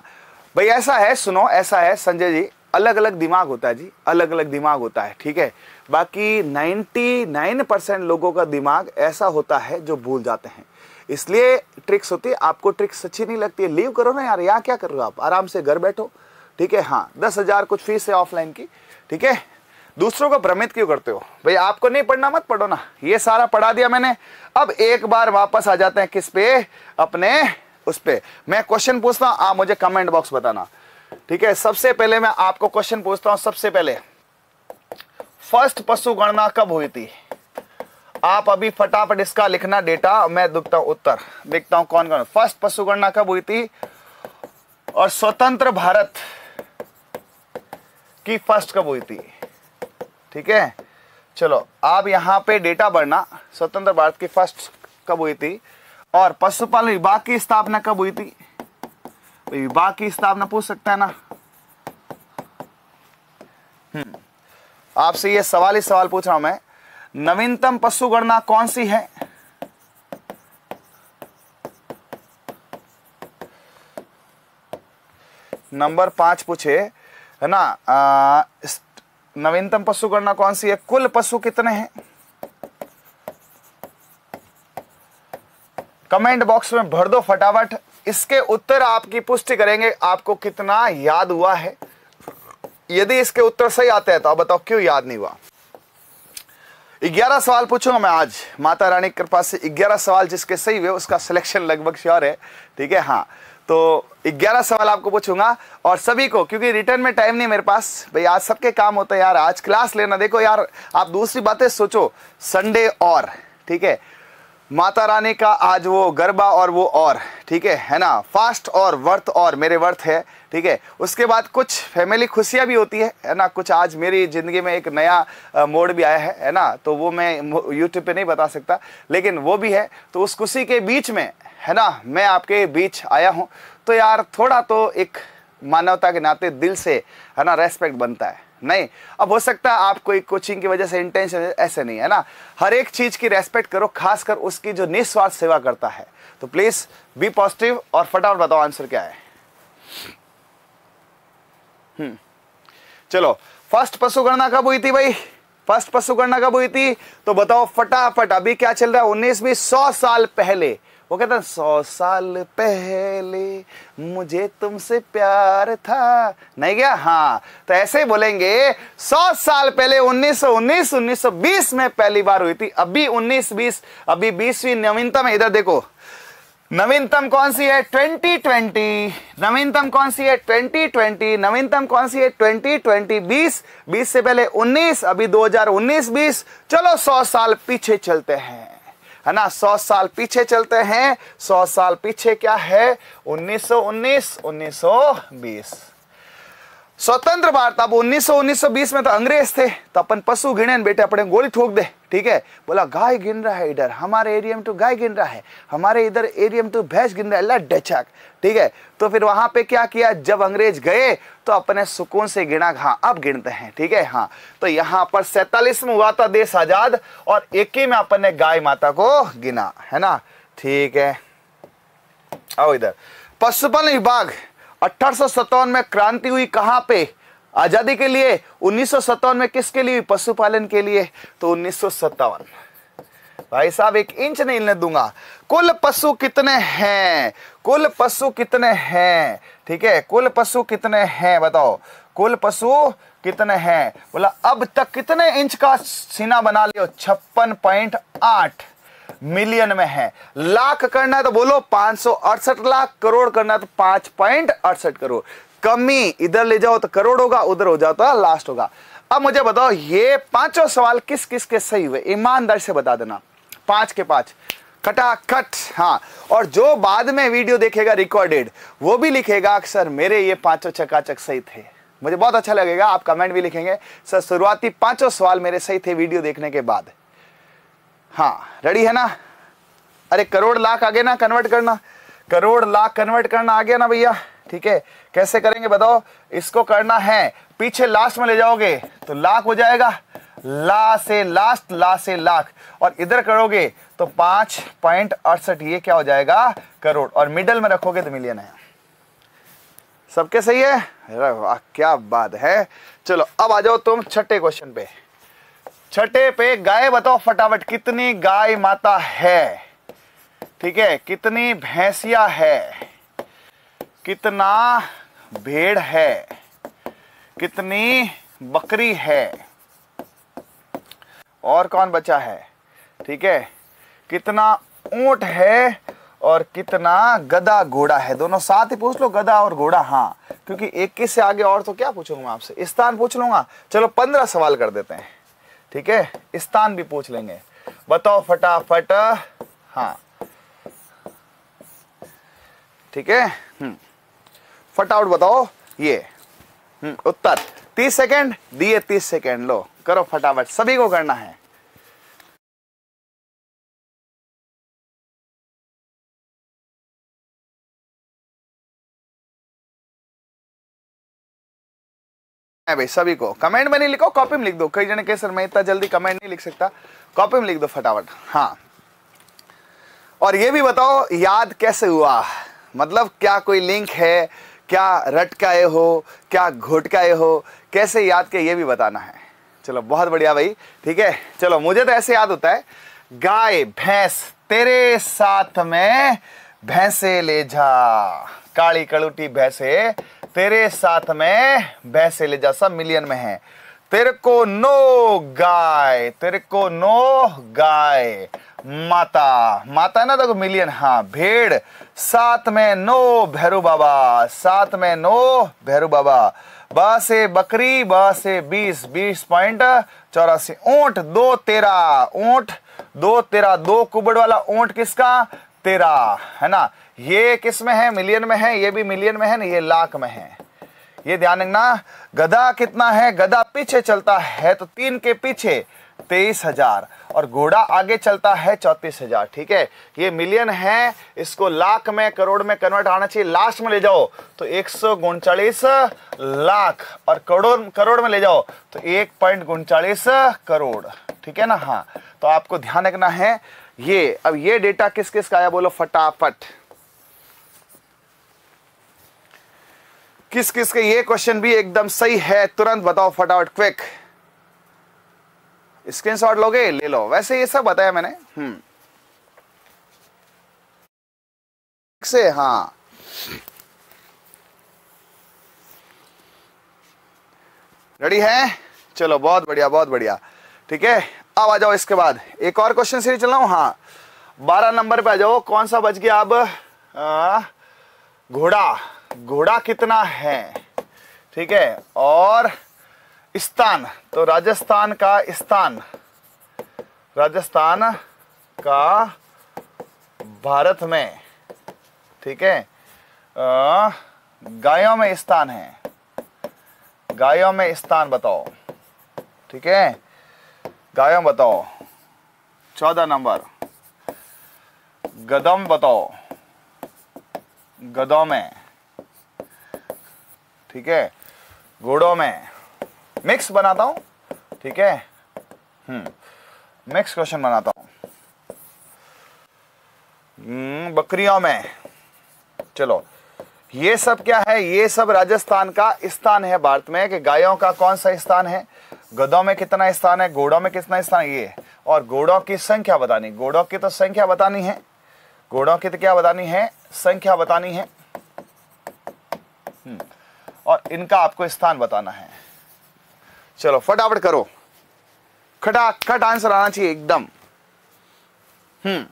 भाई ऐसा है सुनो ऐसा है संजय जी अलग अलग दिमाग होता है जी अलग अलग दिमाग होता है ठीक है बाकी 99 परसेंट लोगों का दिमाग ऐसा होता है जो भूल जाते हैं इसलिए ट्रिक्स होती है आपको ट्रिक्स अच्छी नहीं लगती है लीव करो ना यार यहाँ क्या कर रहे हो आप आराम से घर बैठो ठीक है हाँ दस हज़ार कुछ फीस है ऑफलाइन की ठीक है दूसरों को भ्रमित क्यों करते हो भाई आपको नहीं पढ़ना मत पढ़ो ना ये सारा पढ़ा दिया मैंने अब एक बार वापस आ जाते हैं किस पे अपने उस पर मैं क्वेश्चन पूछता हूँ आप मुझे कमेंट बॉक्स बताना ठीक है सबसे पहले मैं आपको क्वेश्चन पूछता हूँ सबसे पहले फर्स्ट पशु गणना कब हुई थी आप अभी फटाफट इसका लिखना डेटा मैं दुखता हूं उत्तर देखता हूं कौन कौन फर्स्ट पशु गणना कब हुई थी और स्वतंत्र भारत की फर्स्ट कब हुई थी ठीक है चलो आप यहां पे डेटा भरना स्वतंत्र भारत की फर्स्ट कब हुई थी और पशुपालन विभाग की स्थापना कब हुई थी विभाग की स्थापना पूछ सकता है ना हम्म। आपसे ये सवाल ही सवाल पूछ रहा हूं मैं नवीनतम पशु गणना कौन सी है नंबर पांच पूछे है ना नवीनतम पशु गणना कौन सी है कुल पशु कितने हैं कमेंट बॉक्स में भर दो फटाफट इसके उत्तर आपकी पुष्टि करेंगे आपको कितना याद हुआ है यदि इसके उत्तर सही आते हैं तो आप बताओ क्यों याद नहीं हुआ ग्यारह सवाल पूछूंगा मैं आज माता रानी कृपा से ग्यारह सवाल जिसके सही हुए उसका सिलेक्शन लगभग श्योर है ठीक है हाँ तो ग्यारह सवाल आपको पूछूंगा और सभी को क्योंकि रिटर्न में टाइम नहीं मेरे पास भाई आज सबके काम होता है यार आज क्लास लेना देखो यार आप दूसरी बातें सोचो संडे और ठीक है माता रानी का आज वो गरबा और वो और ठीक है है ना फास्ट और वर्थ और मेरे वर्थ है ठीक है उसके बाद कुछ फैमिली खुशियाँ भी होती है है ना कुछ आज मेरी ज़िंदगी में एक नया मोड़ भी आया है है ना तो वो मैं यूट्यूब पे नहीं बता सकता लेकिन वो भी है तो उस खुशी के बीच में है ना मैं आपके बीच आया हूँ तो यार थोड़ा तो एक मानवता के नाते दिल से है ना रेस्पेक्ट बनता है नहीं अब हो सकता है आप कोई कोचिंग की वजह से इंटेंशन ऐसे नहीं है ना हर एक चीज की रेस्पेक्ट करो खासकर उसकी जो निस्वार्थ सेवा करता है तो प्लीज बी पॉजिटिव और फटाफट बताओ आंसर क्या है हम्म, चलो फर्स्ट पशु गणना कब हुई थी भाई फर्स्ट पशु गणना कब हुई थी तो बताओ फटाफट अभी क्या चल रहा है उन्नीसवीं सौ साल पहले वो कहता है सौ साल पहले मुझे तुमसे प्यार था नहीं क्या हाँ तो ऐसे ही बोलेंगे सौ साल पहले 1919 1920 में पहली बार हुई थी अभी 1920 अभी बीसवीं नवीनतम है इधर देखो नवीनतम कौन सी है 2020 नवीनतम कौन सी है 2020 नवीनतम कौन सी है 2020 20 20 से पहले 19 अभी 2019 20 चलो 100 साल पीछे चलते हैं है ना सौ साल पीछे चलते हैं सौ साल पीछे क्या है 1919 1920 स्वतंत्र भारत अब उन्नीस सौ उन्नीस सौ बीस में तो अंग्रेज थे तो अपन पशु गिने बेटे अपने गोली ठोक दे ठीक है बोला गाय गिन रहा है इधर हमारे एरिया में तो गाय गिन रहा है हमारे इधर एरिया में तो भैंस गिन रहा है डचक ठीक है तो फिर वहां पे क्या किया जब अंग्रेज गए तो अपने सुकून से गिना हाँ अब गिनते हैं ठीक है हाँ तो यहाँ पर सैतालीस में हुआ था देश आजाद और एक ही में अपन ने गाय माता को गिना है ना ठीक है आओ इधर पशुपालन विभाग अठारह में क्रांति हुई कहाँ पे आज़ादी के लिए उन्नीस में किसके लिए पशुपालन के लिए तो उन्नीस भाई साहब एक इंच नहीं हिलने दूंगा कुल पशु कितने हैं कुल पशु कितने हैं ठीक है कुल पशु कितने हैं बताओ कुल पशु कितने हैं बोला अब तक कितने इंच का सीना बना लियो छप्पन पॉइंट आठ मिलियन में है लाख करना है तो बोलो पांच लाख करोड़ करना है तो पांच पॉइंट अड़सठ करोड़ कमी इधर ले जाओ तो करोड़ होगा उधर हो जाओ तो लास्ट होगा अब मुझे बताओ ये पांचों सवाल किस किस के सही हुए ईमानदारी से बता देना पांच के पांच कट हाँ और जो बाद में वीडियो देखेगा रिकॉर्डेड वो भी लिखेगा अक्सर मेरे ये पांचों चकाचक सही थे मुझे बहुत अच्छा लगेगा आप कमेंट भी लिखेंगे सर शुरुआती पांचों सवाल मेरे सही थे वीडियो देखने के बाद हाँ रेडी है ना अरे करोड़ लाख आगे ना कन्वर्ट करना करोड़ लाख कन्वर्ट करना आ गया ना भैया ठीक है कैसे करेंगे बताओ इसको करना है पीछे लास्ट में ले जाओगे तो लाख हो जाएगा ला से लास्ट ला से लाख और इधर करोगे तो पांच पॉइंट अड़सठ ये क्या हो जाएगा करोड़ और मिडल में रखोगे तो मिलियन है सबके सही है क्या बात है चलो अब आ जाओ तुम छठे क्वेश्चन पे छठे पे गाय बताओ फटाफट कितनी गाय माता है ठीक है कितनी भैंसिया है कितना भेड़ है कितनी बकरी है और कौन बचा है ठीक है कितना ऊंट है और कितना गधा घोड़ा है दोनों साथ ही पूछ लो गधा और घोड़ा हाँ क्योंकि इक्कीस से आगे और तो क्या पूछूंगा आपसे स्थान पूछ लूंगा चलो पंद्रह सवाल कर देते हैं ठीक है स्थान भी पूछ लेंगे बताओ फटाफट हाँ ठीक है हम्म। फटाफट बताओ ये हम्म, उत्तर तीस सेकंड दिए तीस सेकंड लो करो फटाफट सभी को करना है है भाई सभी को कमेंट में नहीं लिखो कॉपी में लिख दो कई जने के सर मैं इतना जल्दी कमेंट नहीं लिख सकता कॉपी में लिख दो फटाफट हाँ और ये भी बताओ याद कैसे हुआ मतलब क्या कोई लिंक है क्या रट का ये हो क्या घुट का ये हो कैसे याद के ये भी बताना है चलो बहुत बढ़िया भाई ठीक है चलो मुझे तो ऐसे याद होता है गाय भैंस तेरे साथ में भैंसे ले जा काली कलूटी भैंसे तेरे साथ में ले जैसा मिलियन में है तेरे को नो गाय तेरे को नो गाय माता माता है ना देखो मिलियन हाँ भेड़ साथ में नो भैरू बाबा साथ में नो भैरू बाबा ब से बकरी ब से बीस बीस पॉइंट चौरासी ऊंट दो तेरा ऊंट दो तेरा दो कुबड़ वाला ऊंट किसका तेरा है ना ये किस में है मिलियन में है ये भी मिलियन में है ना ये लाख में है ये ध्यान रखना गधा कितना है गधा पीछे चलता है तो तीन के पीछे तेईस हजार और घोड़ा आगे चलता है चौतीस हजार ठीक है ये मिलियन है इसको लाख में करोड़ में कन्वर्ट आना चाहिए लास्ट में ले जाओ तो एक सौ उनचालीस लाख और करोड़ करोड़ में ले जाओ तो एक पॉइंट उनचालीस करोड़ ठीक है ना हाँ तो आपको ध्यान रखना है ये अब ये डेटा किस किस का आया बोलो फटाफट किस किस के ये क्वेश्चन भी एकदम सही है तुरंत बताओ फटाफट क्विक स्क्रीनशॉट लोगे ले लो वैसे ये सब बताया मैंने हम्म से हाँ रेडी है चलो बहुत बढ़िया बहुत बढ़िया ठीक है अब आ जाओ इसके बाद एक और क्वेश्चन सीरीज चल रहा हूं हाँ बारह नंबर पे आ जाओ कौन सा बच गया अब घोड़ा घोड़ा कितना है ठीक है और स्थान तो राजस्थान का स्थान राजस्थान का भारत में ठीक है गायों में स्थान है गायों में स्थान बताओ ठीक है गायों बताओ चौदह नंबर गदम बताओ गदों में ठीक है गुड़ों में मिक्स बनाता हूं ठीक है मिक्स हम्म। क्वेश्चन बनाता हूं हम्म, बकरियों में चलो ये सब क्या है ये सब राजस्थान का स्थान है भारत में कि गायों का कौन सा स्थान है गधों में कितना स्थान है घोड़ों में कितना स्थान है ये और घोड़ों की संख्या बतानी घोड़ों की तो संख्या बतानी है घोड़ों की तो क्या बतानी है संख्या बतानी है हम्म। और इनका आपको स्थान बताना है चलो फटाफट करो खटाखट आंसर आना चाहिए एकदम हम्म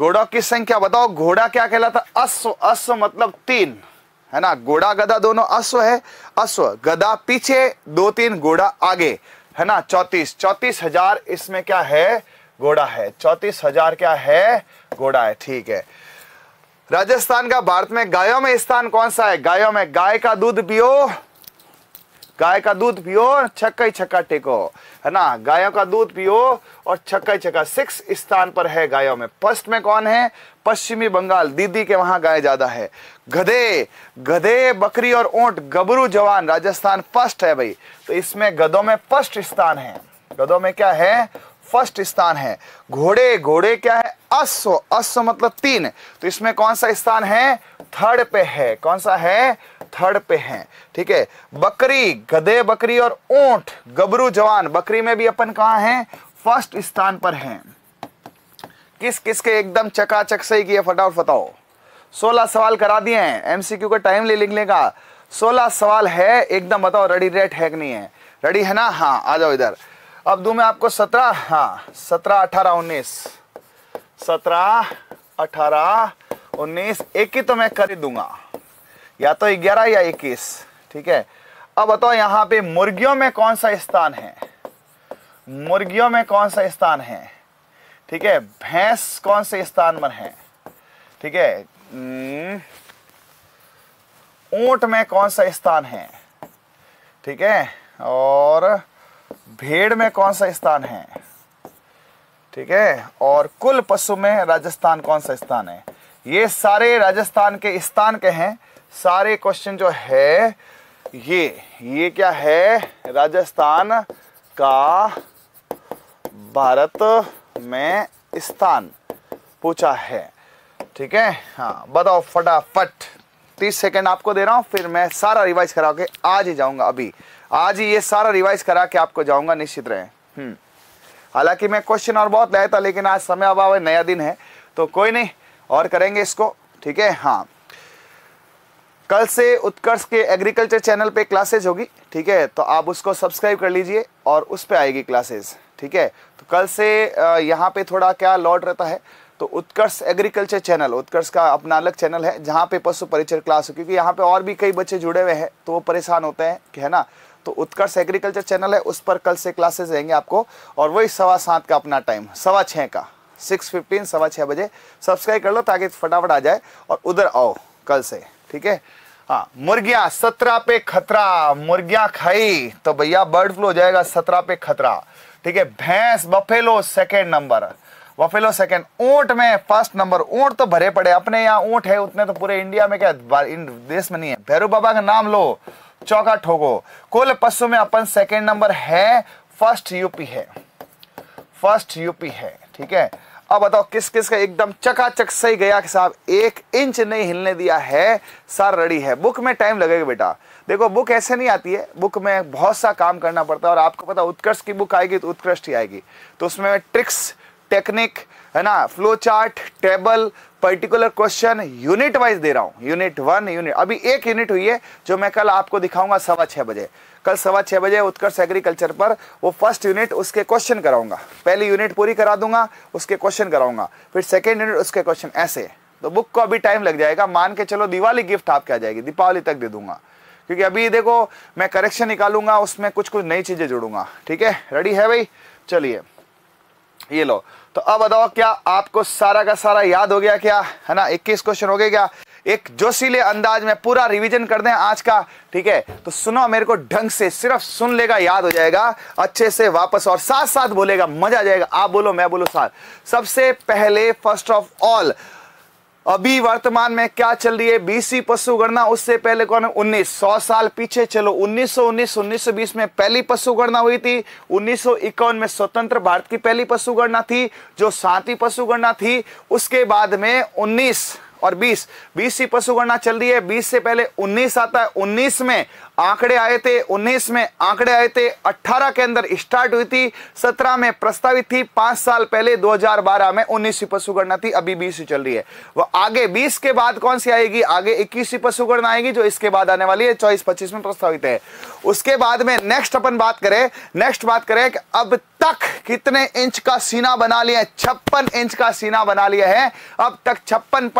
घोड़ा की संख्या बताओ घोड़ा क्या कहलाता अश्व अश्व मतलब तीन है ना घोड़ा गधा दोनों अश्व है अश्व गधा पीछे दो तीन घोड़ा आगे है ना चौतीस चौतीस हजार इसमें क्या है घोड़ा है चौतीस हजार क्या है घोड़ा है ठीक है राजस्थान का भारत में गायों में स्थान कौन सा है गायों में गाय का दूध पियो गाय का दूध पियो छक्का ही छक्का टेको है ना गायों का दूध पियो और छक्का ही छक्का सिक्स स्थान पर है गायों में फर्स्ट में कौन है पश्चिमी बंगाल दीदी के वहां गाय ज्यादा है गधे गधे बकरी और ऊंट गबरू जवान राजस्थान फर्स्ट है भाई तो इसमें गधों में फर्स्ट स्थान है गधों में क्या है फर्स्ट स्थान है घोड़े घोड़े क्या है अश्व अश्व मतलब तीन तो इसमें कौन सा स्थान है थर्ड पे है कौन सा है थर्ड पे हैं ठीक है बकरी गधे बकरी और ऊंट गबरू जवान बकरी में भी अपन कहा हैं फर्स्ट स्थान पर हैं किस किस के एकदम चकाचक सही किया फटाफट फटाओ सोलह सवाल करा दिए हैं एमसीक्यू का टाइम ले लिखने का सोलह सवाल है एकदम बताओ रेडी रेट है कि नहीं है रेडी है ना हाँ आ जाओ इधर अब दू मैं आपको सत्रह हाँ सत्रह अठारह उन्नीस सत्रह अठारह उन्नीस एक ही तो मैं कर ही दूंगा या तो ग्यारह या इक्कीस ठीक है अब बताओ यहां पे मुर्गियों में कौन सा स्थान है मुर्गियों में कौन सा स्थान है ठीक है भैंस कौन से स्थान पर है ठीक है हम्म, ऊंट में कौन सा स्थान है ठीक है और भेड़ में कौन सा स्थान है ठीक है और कुल पशु में राजस्थान कौन सा स्थान है ये सारे राजस्थान के स्थान के हैं सारे क्वेश्चन जो है ये ये क्या है राजस्थान का भारत में स्थान पूछा है ठीक है हाँ बताओ फटाफट तीस सेकंड आपको दे रहा हूं फिर मैं सारा रिवाइज करा के आज ही जाऊंगा अभी आज ही ये सारा रिवाइज करा के आपको जाऊंगा निश्चित रहे हम्म। हालांकि मैं क्वेश्चन और बहुत लाया था लेकिन आज समय अभाव नया दिन है तो कोई नहीं और करेंगे इसको ठीक है हाँ कल से उत्कर्ष के एग्रीकल्चर चैनल पे क्लासेज होगी ठीक है तो आप उसको सब्सक्राइब कर लीजिए और उस पर आएगी क्लासेज ठीक है तो कल से यहाँ पे थोड़ा क्या लॉट रहता है तो उत्कर्ष एग्रीकल्चर चैनल उत्कर्ष का अपना अलग चैनल है जहाँ पे पशु परिचर क्लास हो क्योंकि यहाँ पे और भी कई बच्चे जुड़े हुए हैं तो वो परेशान होते हैं कि है ना तो उत्कर्ष एग्रीकल्चर चैनल है उस पर कल से क्लासेस रहेंगे आपको और वही सवा सात का अपना टाइम सवा छः का सिक्स फिफ्टीन सवा छः बजे सब्सक्राइब कर लो ताकि फटाफट आ जाए और उधर आओ कल से ठीक है हाँ मुर्गिया सत्रह पे खतरा मुर्गिया खाई तो भैया बर्ड फ्लू हो जाएगा सत्रह पे खतरा ठीक है भैंस buffalo second number buffalo second ऊंट में फर्स्ट नंबर ऊंट तो भरे पड़े अपने यहाँ ऊंट है उतने तो पूरे इंडिया में क्या देश में नहीं है भैरू बाबा का नाम लो चौका ठोको कुल पशु में अपन सेकेंड नंबर है फर्स्ट यूपी है फर्स्ट यूपी है ठीक है अब बताओ किस किस का एकदम चकाचक सही गया कि साहब एक इंच नहीं हिलने दिया है सर रेडी है बुक में टाइम लगेगा बेटा देखो बुक ऐसे नहीं आती है बुक में बहुत सा काम करना पड़ता है और आपको पता उत्कर्ष की बुक आएगी तो उत्कृष्ट ही आएगी तो उसमें ट्रिक्स टेक्निक है ना flow chart table particular question unit wise दे रहा हूँ यूनिट वन यूनिट अभी एक यूनिट हुई है जो मैं कल आपको दिखाऊंगा सवा छः बजे कल सवा छः बजे उत्कर्ष एग्रीकल्चर पर वो फर्स्ट यूनिट उसके क्वेश्चन कराऊंगा पहली यूनिट पूरी करा दूंगा उसके क्वेश्चन कराऊंगा फिर सेकेंड यूनिट उसके क्वेश्चन ऐसे तो बुक को अभी टाइम लग जाएगा मान के चलो दिवाली गिफ्ट आपके आ जाएगी दीपावली तक दे दूंगा क्योंकि अभी देखो मैं करेक्शन निकालूंगा उसमें कुछ कुछ नई चीज़ें जुड़ूंगा ठीक है रेडी है भाई चलिए ये लो तो अब बताओ क्या आपको सारा का सारा याद हो गया क्या है ना 21 क्वेश्चन हो गए क्या एक जोशीले अंदाज में पूरा रिवीजन कर दें आज का ठीक है तो सुनो मेरे को ढंग से सिर्फ सुन लेगा याद हो जाएगा अच्छे से वापस और साथ साथ बोलेगा मजा आ जाएगा आप बोलो मैं बोलो साथ सबसे पहले फर्स्ट ऑफ ऑल अभी वर्तमान में क्या चल रही है बीसी पशु गणना उससे पहले कौन है उन्नीस सौ साल पीछे चलो 1919 1920 में पहली पशु गणना हुई थी उन्नीस में स्वतंत्र भारत की पहली पशु गणना थी जो सातवीं पशु गणना थी उसके बाद में 19 और 20 20 की पशुगणना चल रही है 20 से पहले 19 आता है 19 में आंकड़े आए थे 19 में आंकड़े आए थे 18 के अंदर स्टार्ट हुई थी 17 में प्रस्तावित थी पांच साल पहले 2012 में उन्नीस पशु गणना थी अभी 20 चल रही है वो आगे 20 के बाद कौन सी आएगी आगे 21 पशु गणना आएगी जो इसके बाद आने वाली है चौबीस पच्चीस में प्रस्तावित है उसके बाद में नेक्स्ट अपन बात करें नेक्स्ट बात करें कि अब तक कितने इंच का सीना बना लिया है छप्पन इंच का सीना बना लिया है अब तक छप्पन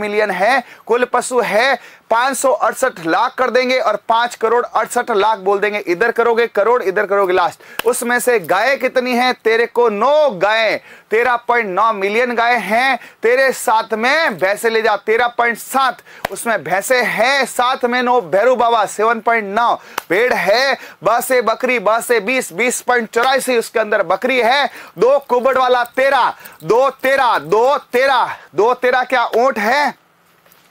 मिलियन है कुल पशु है पांच लाख कर देंगे और पांच करोड़ अड़सठ लाख बोल देंगे इधर करोगे करोड़ इधर करोगे लास्ट उसमें से गाय कितनी है तेरे को नौ गाय तेरह पॉइंट नौ मिलियन गाय हैं तेरे साथ में भैंसे ले जा तेरह पॉइंट सात उसमें भैंसे हैं साथ में नो भैरू बाबा सेवन पॉइंट नौ पेड़ है बसे बकरी बसे बीस बीस पॉइंट चौरासी उसके अंदर बकरी है दो कुबड़ वाला तेरा दो तेरा दो तेरा दो तेरा क्या ऊंट है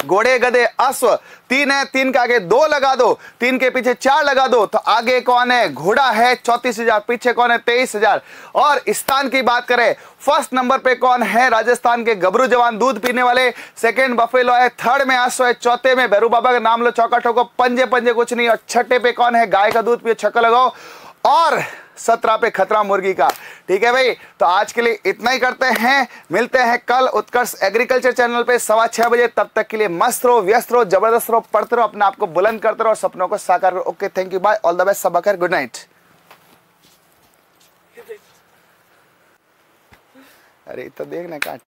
घोड़े गधे अश्व तीन है तीन के आगे दो लगा दो तीन के पीछे चार लगा दो तो आगे कौन है घोड़ा है चौतीस हजार पीछे कौन है तेईस हजार और स्थान की बात करें फर्स्ट नंबर पे कौन है राजस्थान के गबरू जवान दूध पीने वाले सेकंड बफेलो है थर्ड में अश्व है चौथे में भैरू बाबा का नाम लो चौका ठोको पंजे पंजे कुछ नहीं और छठे पे कौन है गाय का दूध पियो छक्का लगाओ और सत्रह पे खतरा मुर्गी का ठीक है भाई तो आज के लिए इतना ही करते हैं मिलते हैं कल उत्कर्ष एग्रीकल्चर चैनल पे सवा छह बजे तब तक के लिए मस्त रहो व्यस्त रहो जबरदस्त रहो पढ़ते रहो अपने आप को बुलंद करते रहो सपनों को साकार करो okay thank you bye all the best सबकर गुड नाइट अरे तो देखना कहाँ